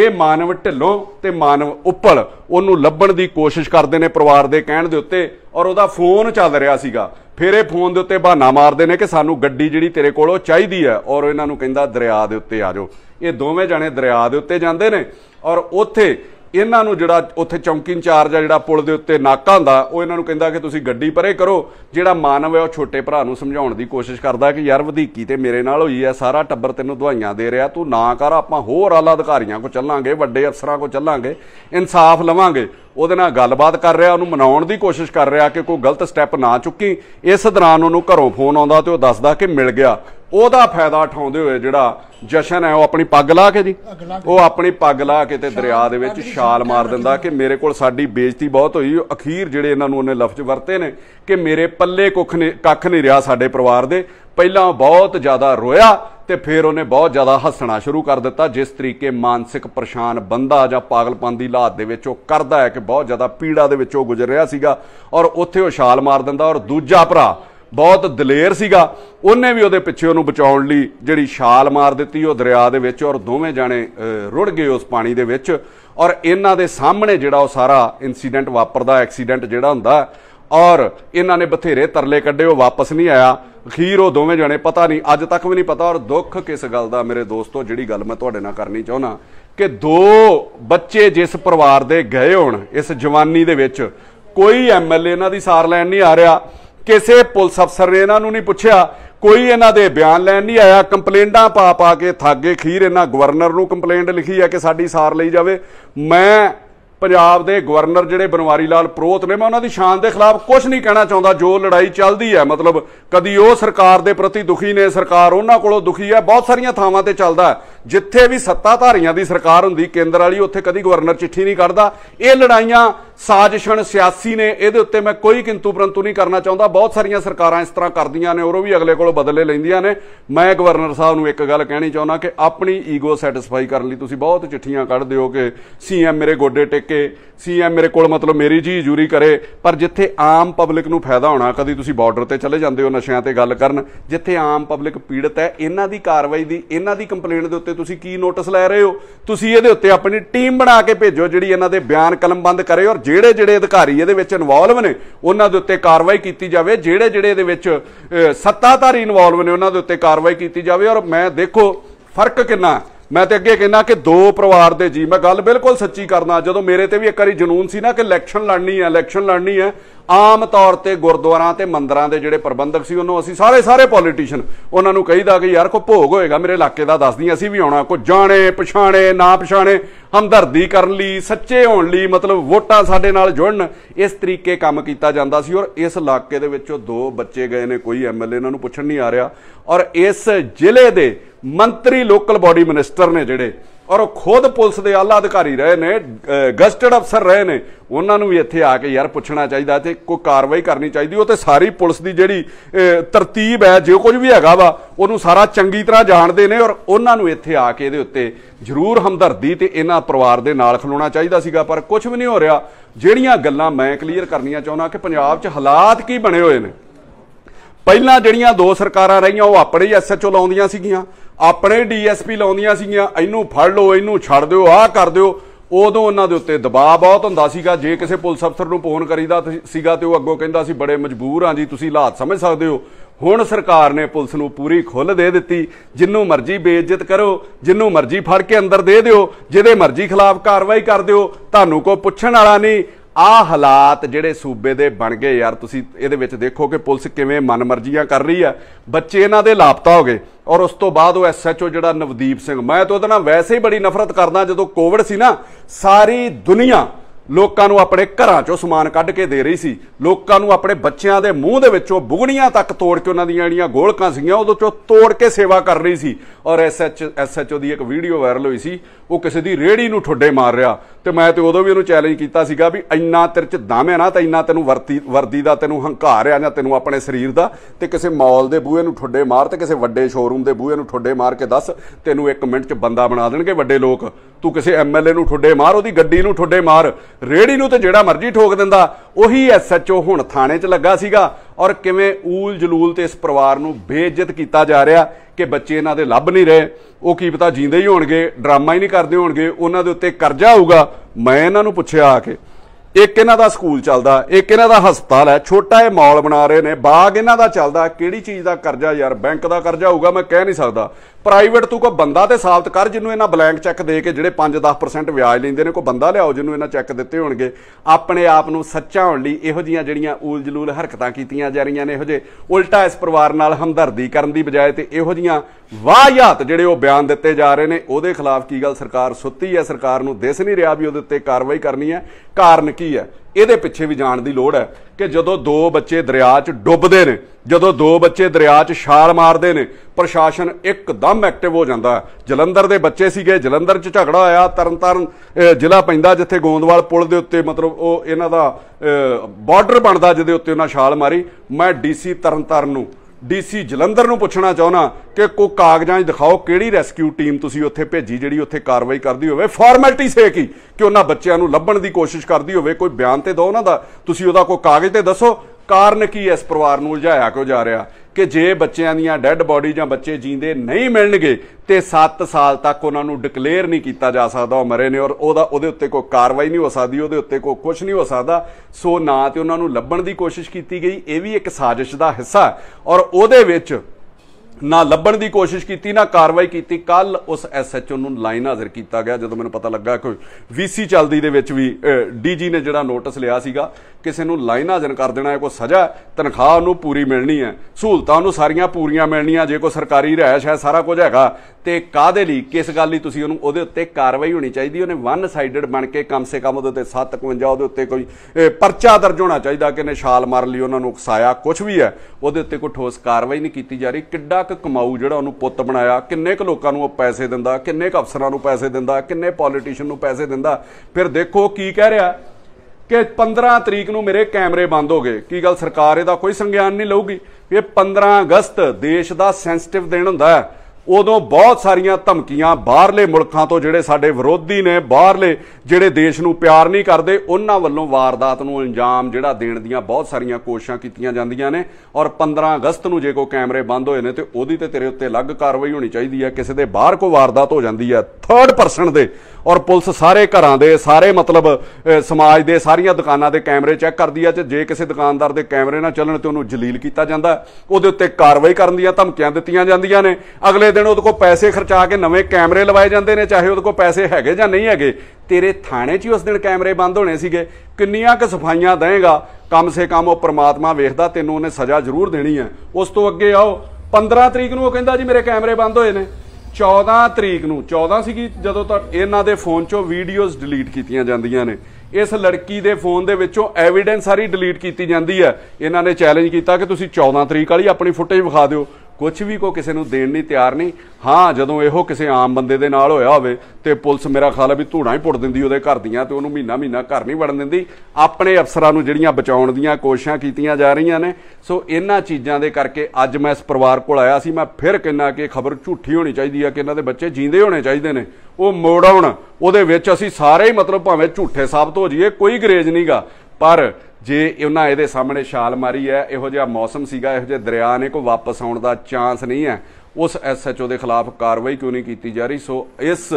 [SPEAKER 1] ਇਹ ਮਾਨਵ ਢਿੱਲੋਂ ਤੇ ਮਾਨਵ ਉੱਪਲ ਉਹਨੂੰ ਲੱਭਣ ਦੀ ਕੋਸ਼ਿਸ਼ ਕਰਦੇ ਨੇ ਪਰਿਵਾਰ ਦੇ ਕਹਿਣ ਦੇ ਉੱਤੇ ਔਰ ਉਹਦਾ ਫੋਨ ਚੱਲ ਰਿਹਾ ਸੀਗਾ ਫਿਰ ਇਹ ਫੋਨ ਦੇ ਉੱਤੇ ਬਹਾਨਾ ਮਾਰਦੇ ਨੇ ਕਿ ਸਾਨੂੰ ਗੱਡੀ ਜਿਹੜੀ ਤੇਰੇ ਕੋਲ ਉਹ ਚਾਹੀਦੀ ਹੈ ਔਰ ਇਹਨਾਂ ਨੂੰ ਕਹਿੰਦਾ ਦਰਿਆ ਦੇ ਉੱਤੇ ਆ ਜਾਓ ਇਹ ਦੋਵੇਂ ਜਾਣੇ ਦਰਿਆ ਦੇ ਉੱਤੇ ਜਾਂਦੇ ਨੇ ਔਰ ਉੱਥੇ ਇਹਨਾਂ ਨੂੰ ਜਿਹੜਾ ਉੱਥੇ ਚੌਂਕੀ ਇੰਚਾਰਜ ਆ ਜਿਹੜਾ ਪੁਲ ਦੇ ਉੱਤੇ ਨਾਕਾ ਹੁੰਦਾ ਉਹ ਇਹਨਾਂ ਨੂੰ ਕਹਿੰਦਾ ਕਿ ਤੁਸੀਂ ਗੱਡੀ ਪਰੇ ਕਰੋ ਜਿਹੜਾ ਮਾਨਵ ਹੈ ਉਹ ਛੋਟੇ ਭਰਾ ਨੂੰ ਸਮਝਾਉਣ ਦੀ ਕੋਸ਼ਿਸ਼ ਕਰਦਾ ਕਿ ਯਾਰ ਵਧੀਕੀ ਤੇ ਮੇਰੇ ਨਾਲ ਹੋਈ ਹੈ ਸਾਰਾ ਟੱਬਰ ਤੈਨੂੰ ਦਵਾਈਆਂ ਦੇ ਰਿਹਾ ਤੂੰ ਨਾ ਕਰ ਆਪਾਂ ਹੋਰ ਆਲਾ ਅਧਿਕਾਰੀਆਂ ਕੋ ਚੱਲਾਂਗੇ ਵੱਡੇ ਅਫਸਰਾਂ ਕੋ ਚੱਲਾਂਗੇ ਇਨਸਾਫ ਲਵਾਂਗੇ ਉਹਦੇ ਨਾਲ ਗੱਲਬਾਤ ਕਰ ਰਿਹਾ ਉਹਨੂੰ ਮਨਾਉਣ ਦੀ ਕੋਸ਼ਿਸ਼ ਕਰ ਰਿਹਾ ਕਿ ਕੋਈ ਗਲਤ ਸਟੈਪ ਨਾ ਚੁੱਕੀ ਇਸ ਦੌਰਾਨ ਉਹਨੂੰ ਘਰੋਂ ਫੋਨ ਆਉਂਦਾ ਤੇ ਉਹ ਦੱਸਦਾ ਕਿ ਮਿਲ ਗਿਆ ਉਹਦਾ ਫਾਇਦਾ ਉਠਾਉਂਦੇ ਹੋਏ ਜਿਹੜਾ ਜਸ਼ਨ ਹੈ ਉਹ ਆਪਣੀ ਪੱਗ ਲਾ ਕੇ ਜੀ ਉਹ ਆਪਣੀ ਪੱਗ ਲਾ ਕੇ ਤੇ ਦਰਿਆ ਦੇ ਵਿੱਚ ਛਾਲ ਮਾਰ ਦਿੰਦਾ ਕਿ ਮੇਰੇ ਕੋਲ ਸਾਡੀ ਬੇਇੱਜ਼ਤੀ ਬਹੁਤ ਹੋਈ ਅਖੀਰ ਜਿਹੜੇ ਇਹਨਾਂ ਨੂੰ ਉਹਨੇ ਲਫ਼ਜ਼ ਵਰਤੇ ਨੇ ਕਿ ਮੇਰੇ ਪੱਲੇ ਕੁੱਖ ਨੇ ਕੱਖ ਨਹੀਂ ਰਿਹਾ ਸਾਡੇ ਪਰਿਵਾਰ ਦੇ ਪਹਿਲਾਂ ਬਹੁਤ ਜ਼ਿਆਦਾ ਰੋਇਆ ਤੇ ਫਿਰ ਉਹਨੇ ਬਹੁਤ ਜ਼ਿਆਦਾ ਹੱਸਣਾ ਸ਼ੁਰੂ ਕਰ ਦਿੱਤਾ ਜਿਸ ਤਰੀਕੇ ਮਾਨਸਿਕ ਪਰੇਸ਼ਾਨ ਬੰਦਾ ਜਾਂ ਪਾਗਲਪਨ ਦੀ ਹਾਲਤ ਦੇ ਵਿੱਚ ਉਹ ਕਰਦਾ ਹੈ ਕਿ ਬਹੁਤ ਜ਼ਿਆਦਾ ਪੀੜਾ ਦੇ ਵਿੱਚ ਉਹ ਗੁਜ਼ਰ ਰਿਹਾ ਸੀਗਾ ਔਰ ਉੱਥੇ ਉਹ ਛਾਲ ਮਾਰ ਦਿੰਦਾ ਔਰ ਦੂਜਾ ਭਰਾ ਬਹੁਤ ਦਲੇਰ ਸੀਗਾ ਉਹਨੇ ਵੀ ਉਹਦੇ ਪਿੱਛੇ ਉਹਨੂੰ ਬਚਾਉਣ ਲਈ ਜਿਹੜੀ ਛਾਲ ਮਾਰ ਦਿੱਤੀ ਉਹ ਦਰਿਆ ਦੇ ਵਿੱਚ ਔਰ ਦੋਵੇਂ ਜਾਣੇ ਰੁੜ ਗਏ ਉਸ ਪਾਣੀ ਦੇ ਵਿੱਚ ਔਰ ਇਹਨਾਂ ਦੇ ਸਾਹਮਣੇ ਜਿਹੜਾ ਉਹ ਸਾਰਾ ਇਨਸੀਡੈਂਟ ਵਾਪਰਦਾ ਐਕਸੀਡੈਂਟ ਜਿਹੜਾ ਹੁੰਦਾ ਔਰ ਇਹਨਾਂ ਨੇ ਬਥੇਰੇ ਤਰਲੇ ਕੱਢੇ ਉਹ ਵਾਪਸ ਨਹੀਂ ਆਇਆ ਅਖੀਰ ਉਹ ਦੋਵੇਂ ਜਣੇ ਪਤਾ ਨਹੀਂ ਅੱਜ ਤੱਕ ਵੀ ਨਹੀਂ ਪਤਾ ਔਰ ਦੁੱਖ ਕਿਸ ਗੱਲ ਦਾ ਮੇਰੇ ਦੋਸਤੋ ਜਿਹੜੀ ਗੱਲ ਮੈਂ ਤੁਹਾਡੇ ਨਾਲ ਕਰਨੀ ਚਾਹੁੰਦਾ ਕਿ ਦੋ ਬੱਚੇ ਜਿਸ ਪਰਿਵਾਰ ਦੇ ਗਏ ਹੋਣ ਇਸ ਜਵਾਨੀ ਦੇ ਵਿੱਚ ਕੋਈ ਐਮਐਲਏ ਇਹਨਾਂ ਦੀ ਸਾਰ ਲੈਣ ਨਹੀਂ ਆ ਰਿਹਾ ਕਿਸੇ ਪੁਲਿਸ ਅਫਸਰ ਨੇ ਇਹਨਾਂ ਨੂੰ ਨਹੀਂ ਪੁੱਛਿਆ ਕੋਈ ਇਹਨਾਂ ਦੇ ਬਿਆਨ ਲੈਣ ਨਹੀਂ ਆਇਆ ਕੰਪਲੇਂਟਾਂ ਪਾ ਪਾ ਕੇ ਥਾਗੇ ਖੀਰ ਇਹਨਾਂ ਗਵਰਨਰ ਨੂੰ ਕੰਪਲੇਂਟ ਲਿਖੀ ਆ ਕਿ ਸਾਡੀ ਸਾਰ ਲਈ ਜਾਵੇ ਮੈਂ ਪੰਜਾਬ ਦੇ ਗਵਰਨਰ ਜਿਹੜੇ ਬਨਵਾਰੀ ਲਾਲ ਪ੍ਰੋਤ ਨੇ ਮੈਂ ਉਹਨਾਂ ਦੀ ਸ਼ਾਨ ਦੇ ਖਿਲਾਫ ਕੁਝ ਨਹੀਂ ਕਹਿਣਾ ਚਾਹੁੰਦਾ ਜੋ ਲੜਾਈ ਚੱਲਦੀ ਹੈ ਮਤਲਬ ਕਦੀ ਉਹ ਸਰਕਾਰ ਦੇ ਪ੍ਰਤੀ ਦੁਖੀ ਨੇ ਸਰਕਾਰ ਉਹਨਾਂ ਕੋਲੋਂ ਦੁਖੀ ਹੈ ਬਹੁਤ ਸਾਰੀਆਂ ਥਾਵਾਂ ਤੇ ਚੱਲਦਾ ਜਿੱਥੇ ਵੀ ਸੱਤਾਧਾਰੀਆਂ ਦੀ ਸਰਕਾਰ ਹੁੰਦੀ ਕੇਂਦਰ ਵਾਲੀ ਉੱਥੇ ਕਦੀ ਗਵਰਨਰ ਚਿੱਠੀ ਨਹੀਂ ਕੱਢਦਾ ਇਹ ਲੜਾਈਆਂ ਸਾਜ਼ਿਸ਼ਣ ਸਿਆਸੀ ਨੇ ਇਹਦੇ ਉੱਤੇ ਮੈਂ ਕੋਈ ਕਿੰਤੂ ਪਰੰਤੂ ਨਹੀਂ ਕਰਨਾ ਚਾਹੁੰਦਾ ਬਹੁਤ ਸਾਰੀਆਂ ਸਰਕਾਰਾਂ ਇਸ ਤਰ੍ਹਾਂ ਕਰਦੀਆਂ ਨੇ ਔਰ ਉਹ ਵੀ ਅਗਲੇ ਕੋਲੋਂ ਬਦਲੇ ਲੈਂਦੀਆਂ ਨੇ ਮੈਂ ਗਵਰਨਰ ਸਾਹਿਬ ਨੂੰ ਇੱਕ ਗੱਲ ਕਹਿਣੀ ਚਾਹੁੰਦਾ ਕਿ ਆਪਣੀ ਈਗੋ ਸੈਟੀਸਫਾਈ ਕਰਨ ਲਈ ਤੁਸੀਂ ਬਹੁਤ ਚਿੱਠੀਆਂ ਕੱਢਦੇ ਹੋ ਕਿ ਸੀਐਮ ਮੇਰੇ ਗੋਡੇ ਟੇਕੇ ਸੀਐਮ ਮੇਰੇ ਕੋਲ ਮਤਲਬ ਮੇਰੀ ਜੀ ਜੂਰੀ ਕਰੇ ਪਰ ਜਿੱਥੇ ਆਮ ਪਬਲਿਕ ਨੂੰ ਫਾਇਦਾ ਹੋਣਾ ਕਦੀ ਤੁਸੀਂ ਬਾਰਡਰ ਤੇ ਚਲੇ ਜਾਂਦੇ ਹੋ ਨਸ਼ਿਆਂ ਤੇ ਗੱਲ ਕਰਨ ਜਿੱਥੇ ਆਮ ਪਬਲਿਕ ਪੀੜਤ ਹੈ ਇਹਨਾਂ ਦੀ ਕਾਰਵਾਈ ਦੀ ਇਹਨਾਂ ਦੀ ਕੰਪਲੇਂਟ ਦੇ ਉੱਤੇ ਤੁਸੀਂ ਕੀ ਨੋਟਿਸ ਲੈ ਰਹੇ ਹੋ ਤੁਸੀਂ ਇਹਦੇ ਉੱਤੇ ਆਪਣੀ ਟੀਮ ਬਣਾ ਕੇ ਭੇਜੋ ਜਿਹੜੀ ਇਹਨਾਂ ਦੇ ਬਿਆਨ ਕਲਮਬੰਦ ਕਰੇ ਔਰ ਜਿਹੜੇ ਜਿਹੜੇ ਅਧਿਕਾਰੀ ਇਹਦੇ ਵਿੱਚ ਇਨਵੋਲਵ ਨੇ ਉਹਨਾਂ ਦੇ ਉੱਤੇ ਕਾਰਵਾਈ ਕੀਤੀ ਜਾਵੇ ਜਿਹੜੇ ਜਿਹੜੇ ਇਹਦੇ ਵਿੱਚ ਸੱਤਾਧਾਰੀ ਇਨਵੋਲਵ ਨੇ ਉਹਨਾਂ ਦੇ ਉੱਤੇ ਕਾਰਵਾਈ ਕੀਤੀ ਜਾਵੇ ਔਰ ਮੈਂ ਦੇਖੋ ਫਰਕ ਕਿੰਨਾ ਮੈਂ ਤੇ ਅੱਗੇ ਕਹਿੰਦਾ ਕਿ ਦੋ ਪਰਿਵਾਰ ਦੇ ਜੀ ਮੈਂ ਗੱਲ ਬਿਲਕੁਲ ਸੱਚੀ ਕਰਨਾ ਜਦੋਂ ਮੇਰੇ ਤੇ ਵੀ ਇੱਕ ਵਾਰੀ ਜਨੂਨ ਸੀ ਨਾ ਕਿ ਇਲੈਕਸ਼ਨ ਲੜਨੀ ਹੈ ਇਲੈਕਸ਼ਨ ਲੜਨੀ ਹੈ ਆਮ ਤੌਰ ਤੇ ਗੁਰਦੁਆਰਾਂ ਤੇ ਮੰਦਰਾਂ ਦੇ ਜਿਹੜੇ ਪ੍ਰਬੰਧਕ ਸੀ ਉਹਨੂੰ ਅਸੀਂ ਸਾਰੇ ਸਾਰੇ ਪੋਲੀਟੀਸ਼ੀਅਨ ਉਹਨਾਂ ਨੂੰ ਕਹੀਦਾ ਕਿ ਯਾਰ ਕੋ ਭੋਗ ਹੋਏਗਾ ਮੇਰੇ ਇਲਾਕੇ ਦਾ ਦੱਸਦੀ ਅਸੀਂ ਵੀ ਆਉਣਾ ਕੋ ਜਾਣੇ ਪਛਾਣੇ ਨਾ ਪਛਾਣੇ ਹਮਦਰਦੀ ਕਰਨ ਲਈ ਸੱਚੇ ਹੋਣ ਲਈ ਮਤਲਬ ਵੋਟਾਂ ਸਾਡੇ ਨਾਲ ਜੁੜਨ ਇਸ ਤਰੀਕੇ ਕੰਮ ਕੀਤਾ ਜਾਂਦਾ ਸੀ ਔਰ ਇਸ ਇਲਾਕੇ ਦੇ ਵਿੱਚੋਂ ਦੋ ਬੱਚੇ ਗਏ ਨੇ ਕੋਈ ਐਮਐਲਏ ਇਹਨਾਂ ਨੂੰ ਪੁੱਛਣ ਨਹੀਂ ਆ ਰਿਹਾ ਔਰ ਇਸ ਜ਼ਿਲ੍ਹੇ ਦੇ ਮੰਤਰੀ ਲੋਕਲ ਬਾਡੀ ਮਿਨਿਸਟਰ ਨੇ ਜਿਹੜੇ ਔਰ ਉਹ ਖੁਦ ਪੁਲਿਸ ਦੇ ਆਲਾ ਅਧਿਕਾਰੀ ਰਹੇ ਨੇ ਗਸਟਡ ਅਫਸਰ ਰਹੇ ਨੇ ਉਹਨਾਂ ਨੂੰ ਵੀ ਇੱਥੇ ਆ ਕੇ ਯਾਰ ਪੁੱਛਣਾ ਚਾਹੀਦਾ ਤੇ ਕੋਈ ਕਾਰਵਾਈ ਕਰਨੀ ਚਾਹੀਦੀ ਉਹ ਤੇ ਸਾਰੀ ਪੁਲਿਸ ਦੀ ਜਿਹੜੀ ਤਰਤੀਬ ਹੈ ਜੋ ਕੁਝ ਵੀ ਹੈਗਾ ਵਾ ਉਹਨੂੰ ਸਾਰਾ ਚੰਗੀ ਤਰ੍ਹਾਂ ਜਾਣਦੇ ਨੇ ਔਰ ਉਹਨਾਂ ਨੂੰ ਇੱਥੇ ਆ ਕੇ ਇਹਦੇ ਉੱਤੇ ਜ਼ਰੂਰ ਹਮਦਰਦੀ ਤੇ ਇਹਨਾਂ ਪਰਿਵਾਰ ਦੇ ਨਾਲ ਖਲੋਣਾ ਚਾਹੀਦਾ ਸੀਗਾ ਪਰ ਕੁਝ ਵੀ ਨਹੀਂ ਹੋ ਰਿਹਾ ਜਿਹੜੀਆਂ ਗੱਲਾਂ ਮੈਂ ਕਲੀਅਰ ਕਰਨੀਆਂ ਚਾਹੁੰਦਾ ਕਿ ਪੰਜਾਬ 'ਚ ਹਾਲਾਤ ਕੀ ਬਣੇ ਹੋਏ ਨੇ ਪਹਿਲਾਂ ਜਿਹੜੀਆਂ ਦੋ ਸਰਕਾਰਾਂ ਰਹੀਆਂ ਉਹ ਆਪਣੇ ਐਸਐਚਓ ਲਾਉਂਦੀਆਂ ਸੀਗੀਆਂ ਆਪਣੇ ਡੀਐਸਪੀ ਲਾਉਂਦੀਆਂ ਸੀਗੀਆਂ ਇਹਨੂੰ ਫੜ ਲਓ ਇਹਨੂੰ ਛੱਡ ਦਿਓ ਆਹ ਕਰ ਦਿਓ ਉਦੋਂ ਉਹਨਾਂ ਦੇ ਉੱਤੇ ਦਬਾਅ ਬਹੁਤ ਹੁੰਦਾ ਸੀਗਾ ਜੇ ਕਿਸੇ ਪੁਲਿਸ ਅਫਸਰ ਨੂੰ ਫੋਨ ਕਰੀਦਾ ਸੀਗਾ ਤੇ ਉਹ ਅੱਗੋਂ ਕਹਿੰਦਾ ਸੀ ਬੜੇ ਮਜਬੂਰ ਆ ਜੀ ਤੁਸੀਂ ਹਾਲਾਤ ਸਮਝ ਸਕਦੇ ਹੋ ਹੁਣ ਸਰਕਾਰ ਨੇ ਪੁਲਿਸ ਨੂੰ ਪੂਰੀ ਖੁੱਲ ਦੇ ਦਿੱਤੀ ਜਿੰਨੂੰ ਮਰਜ਼ੀ ਬੇਇੱਜ਼ਤ ਕਰੋ ਜਿੰਨੂੰ ਮਰਜ਼ੀ ਫੜ ਕੇ ਅੰਦਰ ਦੇ ਦਿਓ ਜਿਹਦੇ ਮਰਜ਼ੀ ਖਿਲਾਫ ਕਾਰਵਾਈ ਕਰ ਦਿਓ ਤੁਹਾਨੂੰ ਕੋਈ ਪੁੱਛਣ ਵਾਲਾ ਨਹੀਂ ਆ ਹਾਲਾਤ ਜਿਹੜੇ ਸੂਬੇ ਦੇ ਬਣ ਗਏ ਯਾਰ ਤੁਸੀਂ ਇਹਦੇ ਵਿੱਚ ਦੇਖੋ ਕਿ ਪੁਲਿਸ ਕਿਵੇਂ ਮਨਮਰਜ਼ੀਆਂ ਕਰ ਰਹੀ ਆ ਬੱਚੇ ਇਹਨਾਂ ਦੇ ਲਾਪਤਾ ਹੋ ਗਏ ਔਰ ਉਸ ਤੋਂ ਬਾਅਦ ਉਹ ਐਸਐਚਓ ਜਿਹੜਾ ਨਵਦੀਪ ਸਿੰਘ ਮੈਂ ਤਾਂ ਉਹਦੇ ਨਾਲ ਵੈਸੇ ਹੀ ਬੜੀ ਨਫ਼ਰਤ ਕਰਦਾ ਜਦੋਂ ਕੋਵਿਡ ਸੀ ਨਾ ਸਾਰੀ ਦੁਨੀਆ ਲੋਕਾਂ ਨੂੰ ਆਪਣੇ ਘਰਾਂ ਚੋਂ ਸਮਾਨ ਕੱਢ ਕੇ ਦੇ ਰਹੀ ਸੀ ਲੋਕਾਂ ਨੂੰ ਆਪਣੇ ਬੱਚਿਆਂ ਦੇ ਮੂੰਹ ਦੇ ਵਿੱਚੋਂ ਬੁਗਣੀਆਂ ਤੱਕ ਤੋੜ ਕੇ ਉਹਨਾਂ ਦੀਆਂ ਜਿਹੜੀਆਂ ਗੋਲਕਾਂ ਸੀਗੀਆਂ ਉਹਦੇ ਚੋਂ ਤੋੜ ਕੇ ਸੇਵਾ ਕਰ ਰਹੀ ਸੀ ਔਰ ਐਸਐਚ ਐਸਐਚਓ ਦੀ ਇੱਕ ਵੀਡੀਓ ਵਾਇਰਲ ਹੋਈ ਸੀ ਉਹ ਕਿਸੇ ਦੀ ਰੇੜੀ ਨੂੰ ਠੁੱਡੇ ਮਾਰ ਰਿਹਾ ਤੇ ਮੈਂ ਤੇ ਉਦੋਂ ਵੀ ਉਹਨੂੰ ਚੈਲੰਜ ਕੀਤਾ ਸੀਗਾ ਵੀ ਇੰਨਾ ਤੇਰੇ ਚ ਦਮ ਹੈ ਨਾ ਤਾਂ ਇੰਨਾ ਤੈਨੂੰ ਵਰਦੀ ਵਰਦੀ ਦਾ ਤੈਨੂੰ ਹੰਕਾਰ ਆ ਜਾਂ ਤੈਨੂੰ ਆਪਣੇ ਸਰੀਰ ਦਾ ਤੇ ਕਿਸੇ ਮਾਲ ਦੇ ਬੂਹੇ ਨੂੰ ਠੁੱਡੇ ਮਾਰ ਤੇ ਕਿਸੇ ਵੱਡੇ ਸ਼ੋਰੂਮ ਦੇ ਬੂਹੇ ਨੂੰ ਠੁੱਡੇ ਮਾਰ ਕੇ ਦੱਸ ਤੈਨੂੰ 1 ਮਿੰਟ ਚ ਬੰਦਾ ਬਣਾ ਦੇਣਗੇ ਵੱਡੇ ਲੋਕ ਤੂੰ ਕਿਸੇ ਐਮਐਲਏ ਨੂੰ ਠੁੱਡੇ ਮਾਰ ਉਹਦੀ ਗੱਡੀ ਨੂੰ ਠੁੱਡੇ ਮਾਰ ਰੇੜੀ ਨੂੰ ਤੇ ਜਿਹੜਾ ਮਰਜ਼ੀ ਠੋਕ ਦਿੰਦਾ ਉਹੀ ਐਸਐਚਓ ਹੁਣ ਥਾਣੇ 'ਚ ਲੱਗਾ ਸੀਗਾ ਔਰ ਕਿਵੇਂ ਊਲ ਜਲੂਲ ਤੇ ਇਸ ਪਰਿਵਾਰ ਨੂੰ ਬੇਇੱਜ਼ਤ ਕੀਤਾ ਜਾ ਰਿਹਾ ਕਿ ਬੱਚੇ ਇਹਨਾਂ ਦੇ ਲੱਭ ਨਹੀਂ ਰਹੇ ਉਹ ਕੀ ਪਤਾ ਜਿੰਦੇ ਹੀ ਹੋਣਗੇ ਡਰਾਮਾ ਹੀ ਨਹੀਂ ਕਰਦੇ ਹੋਣਗੇ ਉਹਨਾਂ ਦੇ ਉੱਤੇ ਕਰਜ਼ਾ ਆਊਗਾ ਮੈਂ ਇਹਨਾਂ ਨੂੰ ਪੁੱਛਿਆ ਆ ਕੇ ਇੱਕ ਇਹਨਾਂ ਦਾ ਸਕੂਲ ਚੱਲਦਾ ਇੱਕ ਇਹਨਾਂ ਦਾ ਹਸਪਤਾਲ ਹੈ ਛੋਟਾ ਇਹ ਮਾਲ ਬਣਾ ਰਹੇ ਨੇ ਬਾਗ ਇਹਨਾਂ ਦਾ ਚੱਲਦਾ ਕਿਹੜੀ ਚੀਜ਼ ਦਾ ਕਰਜ਼ਾ ਯਾਰ ਬੈਂਕ ਦਾ ਕਰਜ਼ਾ ਹੋਊਗਾ ਮੈਂ ਕਹਿ ਨਹੀਂ ਸਕਦਾ ਪ੍ਰਾਈਵੇਟ ਤੂੰ ਕੋ ਬੰਦਾ ਤੇ ਸਾਬਤ ਕਰ ਜਿਹਨੂੰ ਇਹਨਾਂ ਬਲੈਂਕ ਚੈੱਕ ਦੇ ਕੇ ਜਿਹੜੇ 5-10% ਵਿਆਜ ਲੈਂਦੇ ਨੇ ਕੋ ਬੰਦਾ ਲਿਆਓ ਜਿਹਨੂੰ ਇਹਨਾਂ ਚੈੱਕ ਦਿੱਤੇ ਹੋਣਗੇ ਆਪਣੇ ਆਪ ਨੂੰ ਸੱਚਾ ਹੋਣ ਲਈ ਇਹੋ ਜੀਆਂ ਜਿਹੜੀਆਂ ਊਲਜਲੂਲ ਹਰਕਤਾਂ ਕੀਤੀਆਂ ਜਾ ਰਹੀਆਂ ਨੇ ਇਹੋ ਜੇ ਉਲਟਾ ਇਸ ਪਰਿਵਾਰ ਨਾਲ ਹਮਦਰਦੀ ਕਰਨ ਦੀ ਬਜਾਏ ਤੇ ਇਹੋ ਜੀਆਂ ਵਾਹਿਆਤ ਜਿਹੜੇ ਉਹ ਬਿਆਨ ਦਿੱਤੇ ਜਾ ਰਹੇ ਨੇ ਉਹਦੇ ਖਿਲਾਫ ਕੀ ਗੱਲ ਸਰਕਾਰ ਸੁੱਤੀ ਹੈ ਸਰਕਾਰ ਨੂੰ ਦਿਸ ਨਹੀਂ ਰਿਹਾ ਵੀ ਉਹਦੇ ਉੱਤੇ ਕਾਰਵਾਈ ਕਰਨੀ ਹੈ ਕਾਰਨ ਕੀ ਹੈ ਇਹਦੇ ਪਿੱਛੇ ਵੀ ਜਾਣ ਦੀ ਲੋੜ ਹੈ ਕਿ ਜਦੋਂ ਦੋ ਬੱਚੇ ਦਰਿਆ 'ਚ ਡੁੱਬਦੇ ਨੇ ਜਦੋਂ ਦੋ ਬੱਚੇ ਦਰਿਆ 'ਚ ਛਾਲ ਮਾਰਦੇ ਨੇ ਪ੍ਰਸ਼ਾਸਨ ਇੱਕਦਮ ਐਕਟਿਵ ਹੋ ਜਾਂਦਾ ਜਲੰਧਰ ਦੇ ਬੱਚੇ ਸੀਗੇ ਜਲੰਧਰ 'ਚ ਝਗੜਾ ਆਇਆ ਤਰਨਤਾਰਨ ਜ਼ਿਲ੍ਹਾ ਪੈਂਦਾ ਜਿੱਥੇ ਗੋਂਦਵਾਲ ਪੁਲ ਦੇ ਉੱਤੇ ਮਤਲਬ ਉਹ ਇਹਨਾਂ ਦਾ ਬਾਰਡਰ ਬਣਦਾ ਜਿਹਦੇ ਉੱਤੇ ਉਹਨਾਂ ਛਾਲ ਮਾਰੀ ਮੈਂ ਡੀਸੀ ਤਰਨਤਾਰਨ ਨੂੰ ਡੀਸੀ ਜਲੰਧਰ ਨੂੰ ਪੁੱਛਣਾ ਚਾਹੁੰਨਾ ਕਿ ਕੋ ਕਾਗਜ਼ਾਂ 'ਚ ਦਿਖਾਓ ਕਿਹੜੀ ਰੈਸਕਿਊ ਟੀਮ ਤੁਸੀਂ ਉੱਥੇ ਭੇਜੀ ਜਿਹੜੀ ਉੱਥੇ ਕਾਰਵਾਈ ਕਰਦੀ ਹੋਵੇ ਫਾਰਮੈਲਿਟੀ ਸੇ ਕੀ ਕਿ ਉਹਨਾਂ ਬੱਚਿਆਂ ਨੂੰ ਲੱਭਣ ਦੀ ਕੋਸ਼ਿਸ਼ ਕਰਦੀ ਹੋਵੇ ਕੋਈ ਬਿਆਨ ਤੇ ਦਿਓ ਉਹਨਾਂ ਦਾ ਤੁਸੀਂ ਉਹਦਾ ਕੋਈ ਕਾਗਜ਼ ਤੇ ਦੱਸੋ ਕਾਰਨ ਕੀ ਇਸ ਪਰਿਵਾਰ ਨੂੰ ਉਲਝਾਇਆ ਕਿਉਂ ਜਾ ਰਿਹਾ ਕਿ ਜੇ ਬੱਚਿਆਂ ਦੀਆਂ ਡੈੱਡ ਬਾਡੀ ਜਾਂ ਬੱਚੇ ਜੀਂਦੇ ਨਹੀਂ ਮਿਲਣਗੇ ਤੇ 7 ਸਾਲ ਤੱਕ ਉਹਨਾਂ ਨੂੰ ਡਿਕਲੇਅਰ ਨਹੀਂ ਕੀਤਾ ਜਾ ਸਕਦਾ ਉਹ ਮਰੇ ਨੇ ਔਰ ਉਹਦਾ ਉਹਦੇ ਉੱਤੇ ਕੋਈ ਕਾਰਵਾਈ ਨਹੀਂ ਹੋ ਸਕਦੀ ਉਹਦੇ ਉੱਤੇ ਕੋਈ ਕੁਝ ਨਹੀਂ ਹੋ ਸਕਦਾ ਸੋ ਨਾ ਤੇ ਉਹਨਾਂ ਨੂੰ ਲੱਭਣ ਦੀ ਕੋਸ਼ਿਸ਼ ਕੀਤੀ ਗਈ ਇਹ ਵੀ ਇੱਕ ਸਾਜ਼ਿਸ਼ ਦਾ ਹਿੱਸਾ ਔਰ ਉਹਦੇ ਵਿੱਚ ਨਾ ਲੱਭਣ ਦੀ ਕੋਸ਼ਿਸ਼ ਕੀਤੀ ਨਾ ਕਾਰਵਾਈ ਕੀਤੀ ਕੱਲ ਉਸ ਐਸਐਚਓ ਨੂੰ ਲਾਈਨ ਹਾਜ਼ਰ ਕੀਤਾ ਗਿਆ ਜਦੋਂ ਮੈਨੂੰ ਪਤਾ ਲੱਗਾ ਕੋਈ ਵੀਸੀ ਚਲਦੀ ਦੇ ਵਿੱਚ ਵੀ ਡੀਜੀ ਨੇ ਜਿਹੜਾ ਨੋਟਿਸ ਲਿਆ ਸੀਗਾ ਕਿਸੇ ਨੂੰ ਲਾਈਨ ਹਾਜ਼ਰ ਕਰ ਦੇਣਾ ਹੈ ਕੋਈ ਸਜ਼ਾ ਤਨਖਾਹ ਨੂੰ ਪੂਰੀ ਮਿਲਣੀ ਹੈ ਸਹੂਲਤਾਂ ਨੂੰ ਸਾਰੀਆਂ ਪੂਰੀਆਂ ਮਿਲਣੀਆਂ ਜੇ ਕੋਈ ਸਰਕਾਰੀ ਰਹਿਸ਼ ਹੈ ਸਾਰਾ ਕੁਝ ਹੈਗਾ ਤੇ ਕਾਦੇ ਲਈ ਕਿਸ ਗੱਲ ਲਈ ਤੁਸੀਂ ਉਹਨੂੰ ਉਹਦੇ ਉੱਤੇ ਕਾਰਵਾਈ ਹੋਣੀ ਚਾਹੀਦੀ ਉਹਨੇ ਵਨ ਸਾਈਡਡ ਬਣ ਕੇ ਕਮ ਸੇ ਕਮ ਉਹਦੇ ਉੱਤੇ 751 ਉਹਦੇ ਉੱਤੇ ਕੋਈ ਪਰਚਾ ਦਰਜ ਹੋਣਾ ਚਾਹੀਦਾ ਕਿ ਨੇ ਛਾਲ ਮਾਰ ਲਈ ਉਹਨਾਂ ਨੂੰ ਉਕਸਾਇਆ ਕੁਝ ਵੀ ਹੈ ਉਹਦੇ ਉੱਤੇ ਕੋਈ ਠੋਸ ਕਾਰਵਾਈ ਨਹੀਂ ਕੀਤੀ ਜਾ ਰਹੀ ਕਿੱਡਾ ਕੁ ਕਮਾਊ ਜਿਹੜਾ ਉਹਨੂੰ ਪੁੱਤ ਬਣਾਇਆ ਕਿੰਨੇ ਕੁ ਲੋਕਾਂ ਨੂੰ ਉਹ ਪੈਸੇ ਦਿੰਦਾ ਕਿੰਨੇ ਕੁ ਅਫਸਰਾਂ ਨੂੰ ਪੈਸੇ ਦਿੰਦਾ ਕਿੰਨੇ ਪੋਲੀਟੀਸ਼ੀਅਨ ਨੂੰ ਪੈਸੇ ਦਿੰਦਾ ਫਿਰ ਦੇਖੋ ਕੀ ਕਹਿ ਰਿਹਾ ਕਿ 15 ਤਰੀਕ ਨੂੰ ਮੇਰੇ ਕੈਮਰੇ ਬੰਦ ਹੋ ਗਏ ਕੀ ਗੱਲ ਸਰਕਾਰ ਇਹਦਾ ਕੋਈ ਸੰਗਿਆਨ ਨਹੀਂ ਲਊਗੀ ਇਹ 15 ਅਗਸਤ ਦੇਸ਼ ਦਾ ਸੈਂਸਿਟਿਵ ਦਿਨ ਹੁੰਦਾ ਹੈ ਉਦੋਂ ਬਹੁਤ ਸਾਰੀਆਂ ਧਮਕੀਆਂ ਬਾਹਰਲੇ ਮੁਲਕਾਂ ਤੋਂ ਜਿਹੜੇ ਸਾਡੇ ਵਿਰੋਧੀ ਨੇ ਬਾਹਰਲੇ ਜਿਹੜੇ ਦੇਸ਼ ਨੂੰ ਪਿਆਰ ਨਹੀਂ ਕਰਦੇ ਉਹਨਾਂ ਵੱਲੋਂ ਵਾਰਦਾਤ ਨੂੰ ਅੰਜਾਮ ਜਿਹੜਾ ਦੇਣ ਦੀਆਂ ਬਹੁਤ ਸਾਰੀਆਂ ਕੋਸ਼ਿਸ਼ਾਂ ਕੀਤੀਆਂ ਜਾਂਦੀਆਂ ਨੇ ਔਰ 15 ਅਗਸਤ ਨੂੰ ਜੇ ਕੋ ਕੈਮਰੇ ਬੰਦ ਹੋਏ ਨੇ ਤੇ ਉਹਦੀ ਤੇ ਤੇਰੇ ਉੱਤੇ ਅਲੱਗ ਕਾਰਵਾਈ ਹੋਣੀ ਚਾਹੀਦੀ ਹੈ ਕਿਸੇ ਦੇ ਬਾਹਰ ਕੋ ਵਾਰਦਾਤ ਹੋ ਜਾਂਦੀ ਹੈ ਥਰਡ ਪਰਸਨ ਦੇ ਔਰ ਪੁਲਿਸ ਸਾਰੇ ਘਰਾਂ ਦੇ ਸਾਰੇ ਮਤਲਬ ਸਮਾਜ ਦੇ ਸਾਰੀਆਂ ਦੁਕਾਨਾਂ ਦੇ ਕੈਮਰੇ ਚੈੱਕ ਕਰਦੀ ਹੈ ਤੇ ਜੇ ਕਿਸੇ ਦੁਕਾਨਦਾਰ ਦੇ ਕੈਮਰੇ ਨਾ ਚੱਲਣ ਤੇ ਉਹਨੂੰ ਜਲੀਲ ਕੀਤਾ ਜਾਂਦਾ ਉਹਦੇ ਉੱਤੇ ਕਾਰਵਾਈ ਕਰਨ ਦੀਆਂ ਧਮਕੀਆਂ ਦਿੱਤੀਆਂ ਜਾਂਦੀਆਂ ਨੇ ਅਗਲੇ ਦਿਨ ਉਹਦੇ ਕੋਲ ਪੈਸੇ ਖਰਚਾ ਕੇ ਨਵੇਂ ਕੈਮਰੇ ਲਵਾਏ ਜਾਂਦੇ ਨੇ ਚਾਹੇ ਉਹਦੇ ਕੋਲ ਪੈਸੇ ਹੈਗੇ ਜਾਂ ਨਹੀਂ ਹੈਗੇ ਤੇਰੇ ਥਾਣੇ 'ਚ ਹੀ ਉਸ ਦਿਨ ਕੈਮਰੇ ਬੰਦ ਹੋਣੇ ਸੀਗੇ ਕਿੰਨੀਆਂ ਕੁ ਸਫਾਈਆਂ ਦੇਗਾ ਕਮ ਸੇ ਕਮ ਉਹ ਪ੍ਰਮਾਤਮਾ ਵੇਖਦਾ ਤੈਨੂੰ ਉਹਨੇ ਸਜ਼ਾ ਜ਼ਰੂਰ ਦੇਣੀ ਹੈ ਉਸ ਤੋਂ ਅੱਗੇ ਆਓ 15 ਤਰੀਕ ਨੂੰ ਉਹ ਕਹਿੰਦਾ ਜੀ ਮੇਰੇ ਕੈਮਰੇ ਬੰਦ ਹੋਏ ਨੇ 14 ਤਰੀਕ ਨੂੰ 14 ਸੀਗੀ ਜਦੋਂ ਤੱਕ ਇਹਨਾਂ ਦੇ ਫੋਨ 'ਚੋਂ ਵੀਡੀਓਜ਼ ਡਿਲੀਟ ਕੀਤੀਆਂ ਜਾਂਦੀਆਂ ਨੇ ਇਸ ਲੜਕੀ ਦੇ ਫੋਨ ਦੇ ਵਿੱਚੋਂ ਐਵੀਡੈਂਸ ਸਾਰੀ ਡਿਲੀਟ ਕੀਤੀ ਜਾਂਦੀ ਹੈ ਇਹਨਾਂ ਨੇ ਚੈਲੰਜ ਕੀਤਾ ਕਿ ਤੁਸੀਂ 14 ਤਰੀਕ ਵਾਲੀ ਆਪਣੀ ਫੁਟੇਜ ਵਿਖਾ ਦਿਓ ਕੁਝ ਵੀ ਕੋ ਕਿਸੇ ਨੂੰ ਦੇਣ ਲਈ ਤਿਆਰ ਨਹੀਂ ਹਾਂ ਜਦੋਂ ਇਹੋ ਕਿਸੇ ਆਮ ਬੰਦੇ ਦੇ ਨਾਲ ਹੋਇਆ ਹੋਵੇ ਤੇ ਪੁਲਿਸ ਮੇਰਾ ਖਾਲ ਵੀ ਧੂਣਾ ਹੀ ਪੁੱਟ ਦਿੰਦੀ ਉਹਦੇ ਘਰ ਦੀਆਂ ਤੇ ਉਹਨੂੰ ਮਹੀਨਾ ਮਹੀਨਾ ਘਰ ਨਹੀਂ ਵੜਨ ਦਿੰਦੀ ਆਪਣੇ ਅਫਸਰਾਂ ਨੂੰ ਜਿਹੜੀਆਂ ਬਚਾਉਣ ਦੀਆਂ ਕੋਸ਼ਿਸ਼ਾਂ ਕੀਤੀਆਂ ਜਾ ਰਹੀਆਂ ਨੇ ਸੋ ਇਹਨਾਂ ਚੀਜ਼ਾਂ ਦੇ ਕਰਕੇ ਅੱਜ ਮੈਂ ਇਸ ਪਰਿਵਾਰ ਕੋਲ ਆਇਆ ਸੀ ਮੈਂ ਫਿਰ ਕਹਿੰਨਾ ਕਿ ਖਬਰ ਝੂਠੀ ਹੋਣੀ ਚਾਹੀਦੀ ਆ ਕਿ ਇਹਨਾਂ ਦੇ ਬੱਚੇ ਜਿੰਦੇ ਹੋਣੇ ਚਾਹੀਦੇ ਨੇ ਉਹ ਮੋੜਾਉਣ ਉਹਦੇ ਵਿੱਚ ਅਸੀਂ ਸਾਰੇ ਹੀ ਮਤਲਬ ਭਾਵੇਂ ਝੂਠੇ ਸਾਬਤ ਹੋ ਜਾਈਏ ਕੋਈ ਗਰੇਜ ਨਹੀਂਗਾ ਪਰ ਜੇ ਉਹਨਾਂ ਇਹਦੇ ਸਾਹਮਣੇ ਛਾਲ ਮਾਰੀ ਹੈ ਇਹੋ ਜਿਹਾ ਮੌਸਮ ਸੀਗਾ ਇਹੋ ਜਿਹੇ ਦਰਿਆ ਨੇ ਕੋ ਵਾਪਸ ਆਉਣ ਦਾ ਚਾਂਸ ਨਹੀਂ ਹੈ ਉਸ ਐਸਐਚਓ ਦੇ ਖਿਲਾਫ ਕਾਰਵਾਈ ਕਿਉਂ ਨਹੀਂ ਕੀਤੀ ਜਾ ਰਹੀ ਸੋ ਇਸ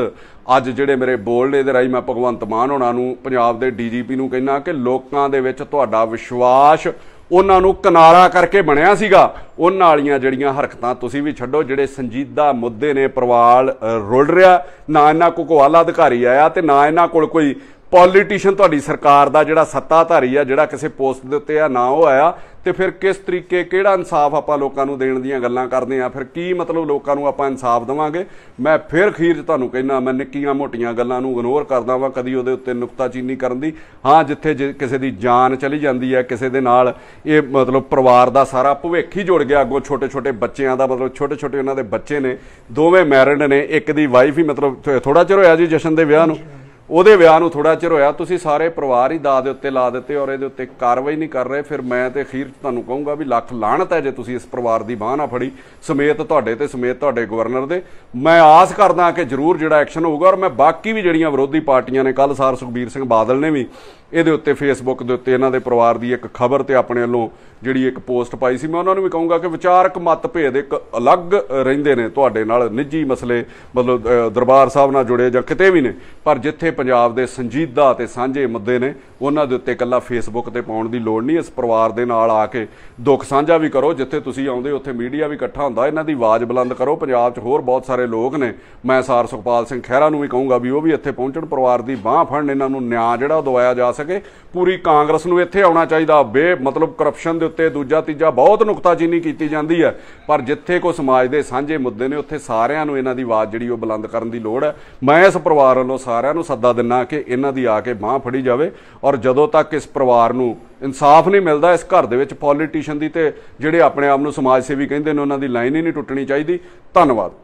[SPEAKER 1] ਅੱਜ ਜਿਹੜੇ ਮੇਰੇ ਬੋਲ ਨੇ ਇਹਦੇ ਰਾਈ ਮੈਂ ਭਗਵੰਤ ਮਾਨ ਹੋਣਾ ਨੂੰ ਪੰਜਾਬ ਦੇ ਡੀਜੀਪੀ ਨੂੰ ਕਹਿਣਾ ਕਿ ਲੋਕਾਂ ਦੇ ਵਿੱਚ ਤੁਹਾਡਾ ਵਿਸ਼ਵਾਸ ਉਹਨਾਂ ਨੂੰ ਕਿਨਾਰਾ ਕਰਕੇ ਬਣਿਆ ਸੀਗਾ ਉਹਨਾਂ ਵਾਲੀਆਂ ਜਿਹੜੀਆਂ ਹਰਕਤਾਂ ਤੁਸੀਂ ਵੀ ਛੱਡੋ ਜਿਹੜੇ ਸੰਜੀਦਾ ਮੁੱਦੇ ਨੇ ਪਰਵਾਲ ਰੁੱਲ ਰਿਹਾ ਨਾ ਇਹਨਾਂ ਕੋ ਕੋਵਾਲਾ ਅਧਿਕਾਰੀ ਆਇਆ ਤੇ ਨਾ ਇਹਨਾਂ ਕੋਲ ਕੋਈ ਪੋਲੀਟੀਸ਼ੀਅਨ ਤੁਹਾਡੀ ਸਰਕਾਰ ਦਾ ਜਿਹੜਾ ਸੱਤਾਧਾਰੀ ਆ ਜਿਹੜਾ ਕਿਸੇ ਪੋਸਟ ਦੇ ਉੱਤੇ ਆ ਨਾ ਉਹ ਆਇਆ ਤੇ ਫਿਰ ਕਿਸ ਤਰੀਕੇ ਕਿਹੜਾ ਇਨਸਾਫ ਆਪਾਂ ਲੋਕਾਂ ਨੂੰ ਦੇਣ ਦੀਆਂ ਗੱਲਾਂ ਕਰਦੇ ਆ ਫਿਰ ਕੀ ਮਤਲਬ ਲੋਕਾਂ ਨੂੰ ਆਪਾਂ ਇਨਸਾਫ ਦਵਾਂਗੇ ਮੈਂ ਫਿਰ ਖੀਰ ਤੁਹਾਨੂੰ ਕਹਿਣਾ ਮੈਂ ਨਿੱਕੀਆਂ ਮੋਟੀਆਂ ਗੱਲਾਂ ਨੂੰ ਇਗਨੋਰ ਕਰਦਾ ਵਾਂ ਕਦੀ ਉਹਦੇ ਉੱਤੇ ਨੁਕਤਾਚੀਨੀ ਕਰਨ ਦੀ ਹਾਂ ਜਿੱਥੇ ਕਿਸੇ ਦੀ ਜਾਨ ਚਲੀ ਜਾਂਦੀ ਹੈ ਕਿਸੇ ਦੇ ਨਾਲ ਇਹ ਮਤਲਬ ਪਰਿਵਾਰ ਦਾ ਸਾਰਾ ਭਵਿੱਖ ਹੀ ਜੁੜ ਗਿਆ ਅੱਗੋਂ ਛੋਟੇ-ਛੋਟੇ ਬੱਚਿਆਂ ਦਾ ਮਤਲਬ ਛੋਟੇ-ਛੋਟੇ ਉਹਨਾਂ ਦੇ ਬੱਚੇ ਨੇ ਦੋਵੇਂ ਮੈਰਿਡ ਨੇ ਇੱਕ ਦੀ ਵਾਈਫ ਹੀ ਮਤਲਬ ਥੋੜਾ ਚਿਰ ਹੋਇਆ ਜੀ ਜਸ਼ਨ ਦੇ ਵਿਆਹ ਨੂੰ ਉਹਦੇ ਵਿਆਹ ਨੂੰ ਥੋੜਾ ਚਿਰ ਹੋਇਆ ਤੁਸੀਂ ਸਾਰੇ ਪਰਿਵਾਰ ਹੀ ਦਾਦੇ ਦੇ ਉੱਤੇ ਲਾ ਦਿੱਤੇ ਔਰ ਇਹਦੇ ਉੱਤੇ ਕਾਰਵਾਈ ਨਹੀਂ ਕਰ ਰਹੇ ਫਿਰ ਮੈਂ ਤੇ ਅਖੀਰ ਤੁਹਾਨੂੰ ਕਹੂੰਗਾ ਵੀ ਲੱਖ ਲਾਣਤ ਹੈ ਜੇ ਤੁਸੀਂ ਇਸ ਪਰਿਵਾਰ ਦੀ ਬਾਹ ਨਾ ਫੜੀ ਸਮੇਤ ਤੁਹਾਡੇ ਤੇ ਸਮੇਤ ਤੁਹਾਡੇ ਗਵਰਨਰ ਦੇ ਮੈਂ ਆਸ ਕਰਦਾ ਕਿ ਜ਼ਰੂਰ ਜਿਹੜਾ ਐਕਸ਼ਨ ਹੋਊਗਾ ਔਰ ਮੈਂ ਬਾਕੀ ਵੀ ਜਿਹੜੀਆਂ ਵਿਰੋਧੀ ਪਾਰਟੀਆਂ ਨੇ ਕੱਲ ਸਾਰ ਸੁਖਬੀਰ ਸਿੰਘ ਬਾਦਲ ਨੇ ਵੀ ਇਹਦੇ ਉੱਤੇ ਫੇਸਬੁੱਕ ਦੇ ਉੱਤੇ ਇਹਨਾਂ ਦੇ ਪਰਿਵਾਰ ਦੀ ਇੱਕ ਖਬਰ ਤੇ ਆਪਣੇ ਵੱਲੋਂ ਜਿਹੜੀ ਇੱਕ ਪੋਸਟ ਪਾਈ ਸੀ ਮੈਂ ਉਹਨਾਂ ਨੂੰ ਵੀ ਕਹੂੰਗਾ ਕਿ ਵਿਚਾਰਕ ਮਤਭੇਦ ਇੱਕ ਅਲੱਗ ਰਹਿੰਦੇ ਨੇ ਤੁਹਾਡੇ ਨਾਲ ਨਿੱਜੀ ਮਸਲੇ ਮਤਲਬ ਦਰਬਾਰ ਸਾਹਿਬ ਨਾਲ ਜੁੜੇ ਜਾਂ ਕਿਤੇ ਵੀ ਨੇ ਪਰ ਜਿੱਥੇ ਪੰਜਾਬ ਦੇ ਸੰਜੀਦਾ ਤੇ ਸਾਂਝੇ ਮੁੱਦੇ ਨੇ ਉਹਨਾਂ ਦੇ ਉੱਤੇ ਇਕੱਲਾ ਫੇਸਬੁੱਕ ਤੇ ਪਾਉਣ ਦੀ ਲੋੜ ਨਹੀਂ ਇਸ ਪਰਿਵਾਰ ਦੇ ਨਾਲ ਆ ਕੇ ਦੁੱਖ ਸਾਂਝਾ ਵੀ ਕਰੋ ਜਿੱਥੇ ਤੁਸੀਂ ਆਉਂਦੇ ਉੱਥੇ ਮੀਡੀਆ ਵੀ ਇਕੱਠਾ ਹੁੰਦਾ ਇਹਨਾਂ ਦੀ ਆਵਾਜ਼ ਬੁਲੰਦ ਕਰੋ ਪੰਜਾਬ 'ਚ ਹੋਰ ਬਹੁਤ ਸਾਰੇ ਲੋਕ ਨੇ ਮੈਂ ਸਾਰ ਸੁਖਪਾਲ ਸਿੰਘ ਖਹਿਰਾ ਨੂੰ ਵੀ ਕਹੂੰਗਾ ਵੀ ਉਹ ਵੀ ਇੱਥੇ ਪਹੁੰਚਣ ਪਰਿਵਾਰ ਦੀ ਬਾਹ ਫੜਨ ਇਹਨਾਂ ਨੂੰ ਨਿਆਂ ਜਿਹੜਾ ਦਵਾਇਆ ਜਾ ਸਕੇ ਪੂਰੀ ਕਾਂਗਰਸ ਨੂੰ ਇੱਥੇ ਆਉਣਾ ਚਾਹੀਦਾ ਬੇ ਮਤਲਬ ਕਰਪਸ਼ਨ ਦੇ ਉੱਤੇ ਦੂਜਾ ਤੀਜਾ ਬਹੁਤ ਨੁਕਤਾਚੀਨੀ ਕੀਤੀ ਜਾਂਦੀ ਹੈ ਪਰ ਜਿੱਥੇ ਕੋ ਸਮਾਜ ਦੇ ਸਾਂਝੇ ਮੁੱਦੇ ਨੇ ਉੱਥੇ ਸਾਰਿਆਂ ਨੂੰ ਇਹਨਾਂ ਦੀ ਆਵਾਜ਼ ਜਿਹੜੀ ਉਹ ਬੁਲੰਦ ਕਰਨ ਦੀ ਲੋੜ ਹੈ ਮੈਂ ਇਸ ਪਰਿਵਾਰ ਵੱਲੋਂ ਸਾਰਿਆਂ ਨੂੰ ਸੱਦਾ ਦਿੰਨਾ ਕਿ ਇਹਨਾਂ ਦੀ ਆ ਕੇ ਬਾਹ ਫੜੀ ਜਾਵੇ ਔਰ ਜਦੋਂ ਤੱਕ ਇਸ ਪਰਿਵਾਰ ਨੂੰ ਇਨਸਾਫ ਨਹੀਂ ਮਿਲਦਾ ਇਸ ਘਰ ਦੇ ਵਿੱਚ ਪੋਲੀਟੀਸ਼ੀਅਨ ਦੀ ਤੇ ਜਿਹੜੇ ਆਪਣੇ ਆਪ ਨੂੰ ਸਮਾਜ ਸੇਵੀ ਕਹਿੰਦੇ ਨੇ ਉਹਨਾਂ ਦੀ ਲਾਈਨ ਹੀ ਨਹੀਂ ਟੁੱਟਣੀ ਚਾਹੀਦੀ ਧੰਨਵਾਦ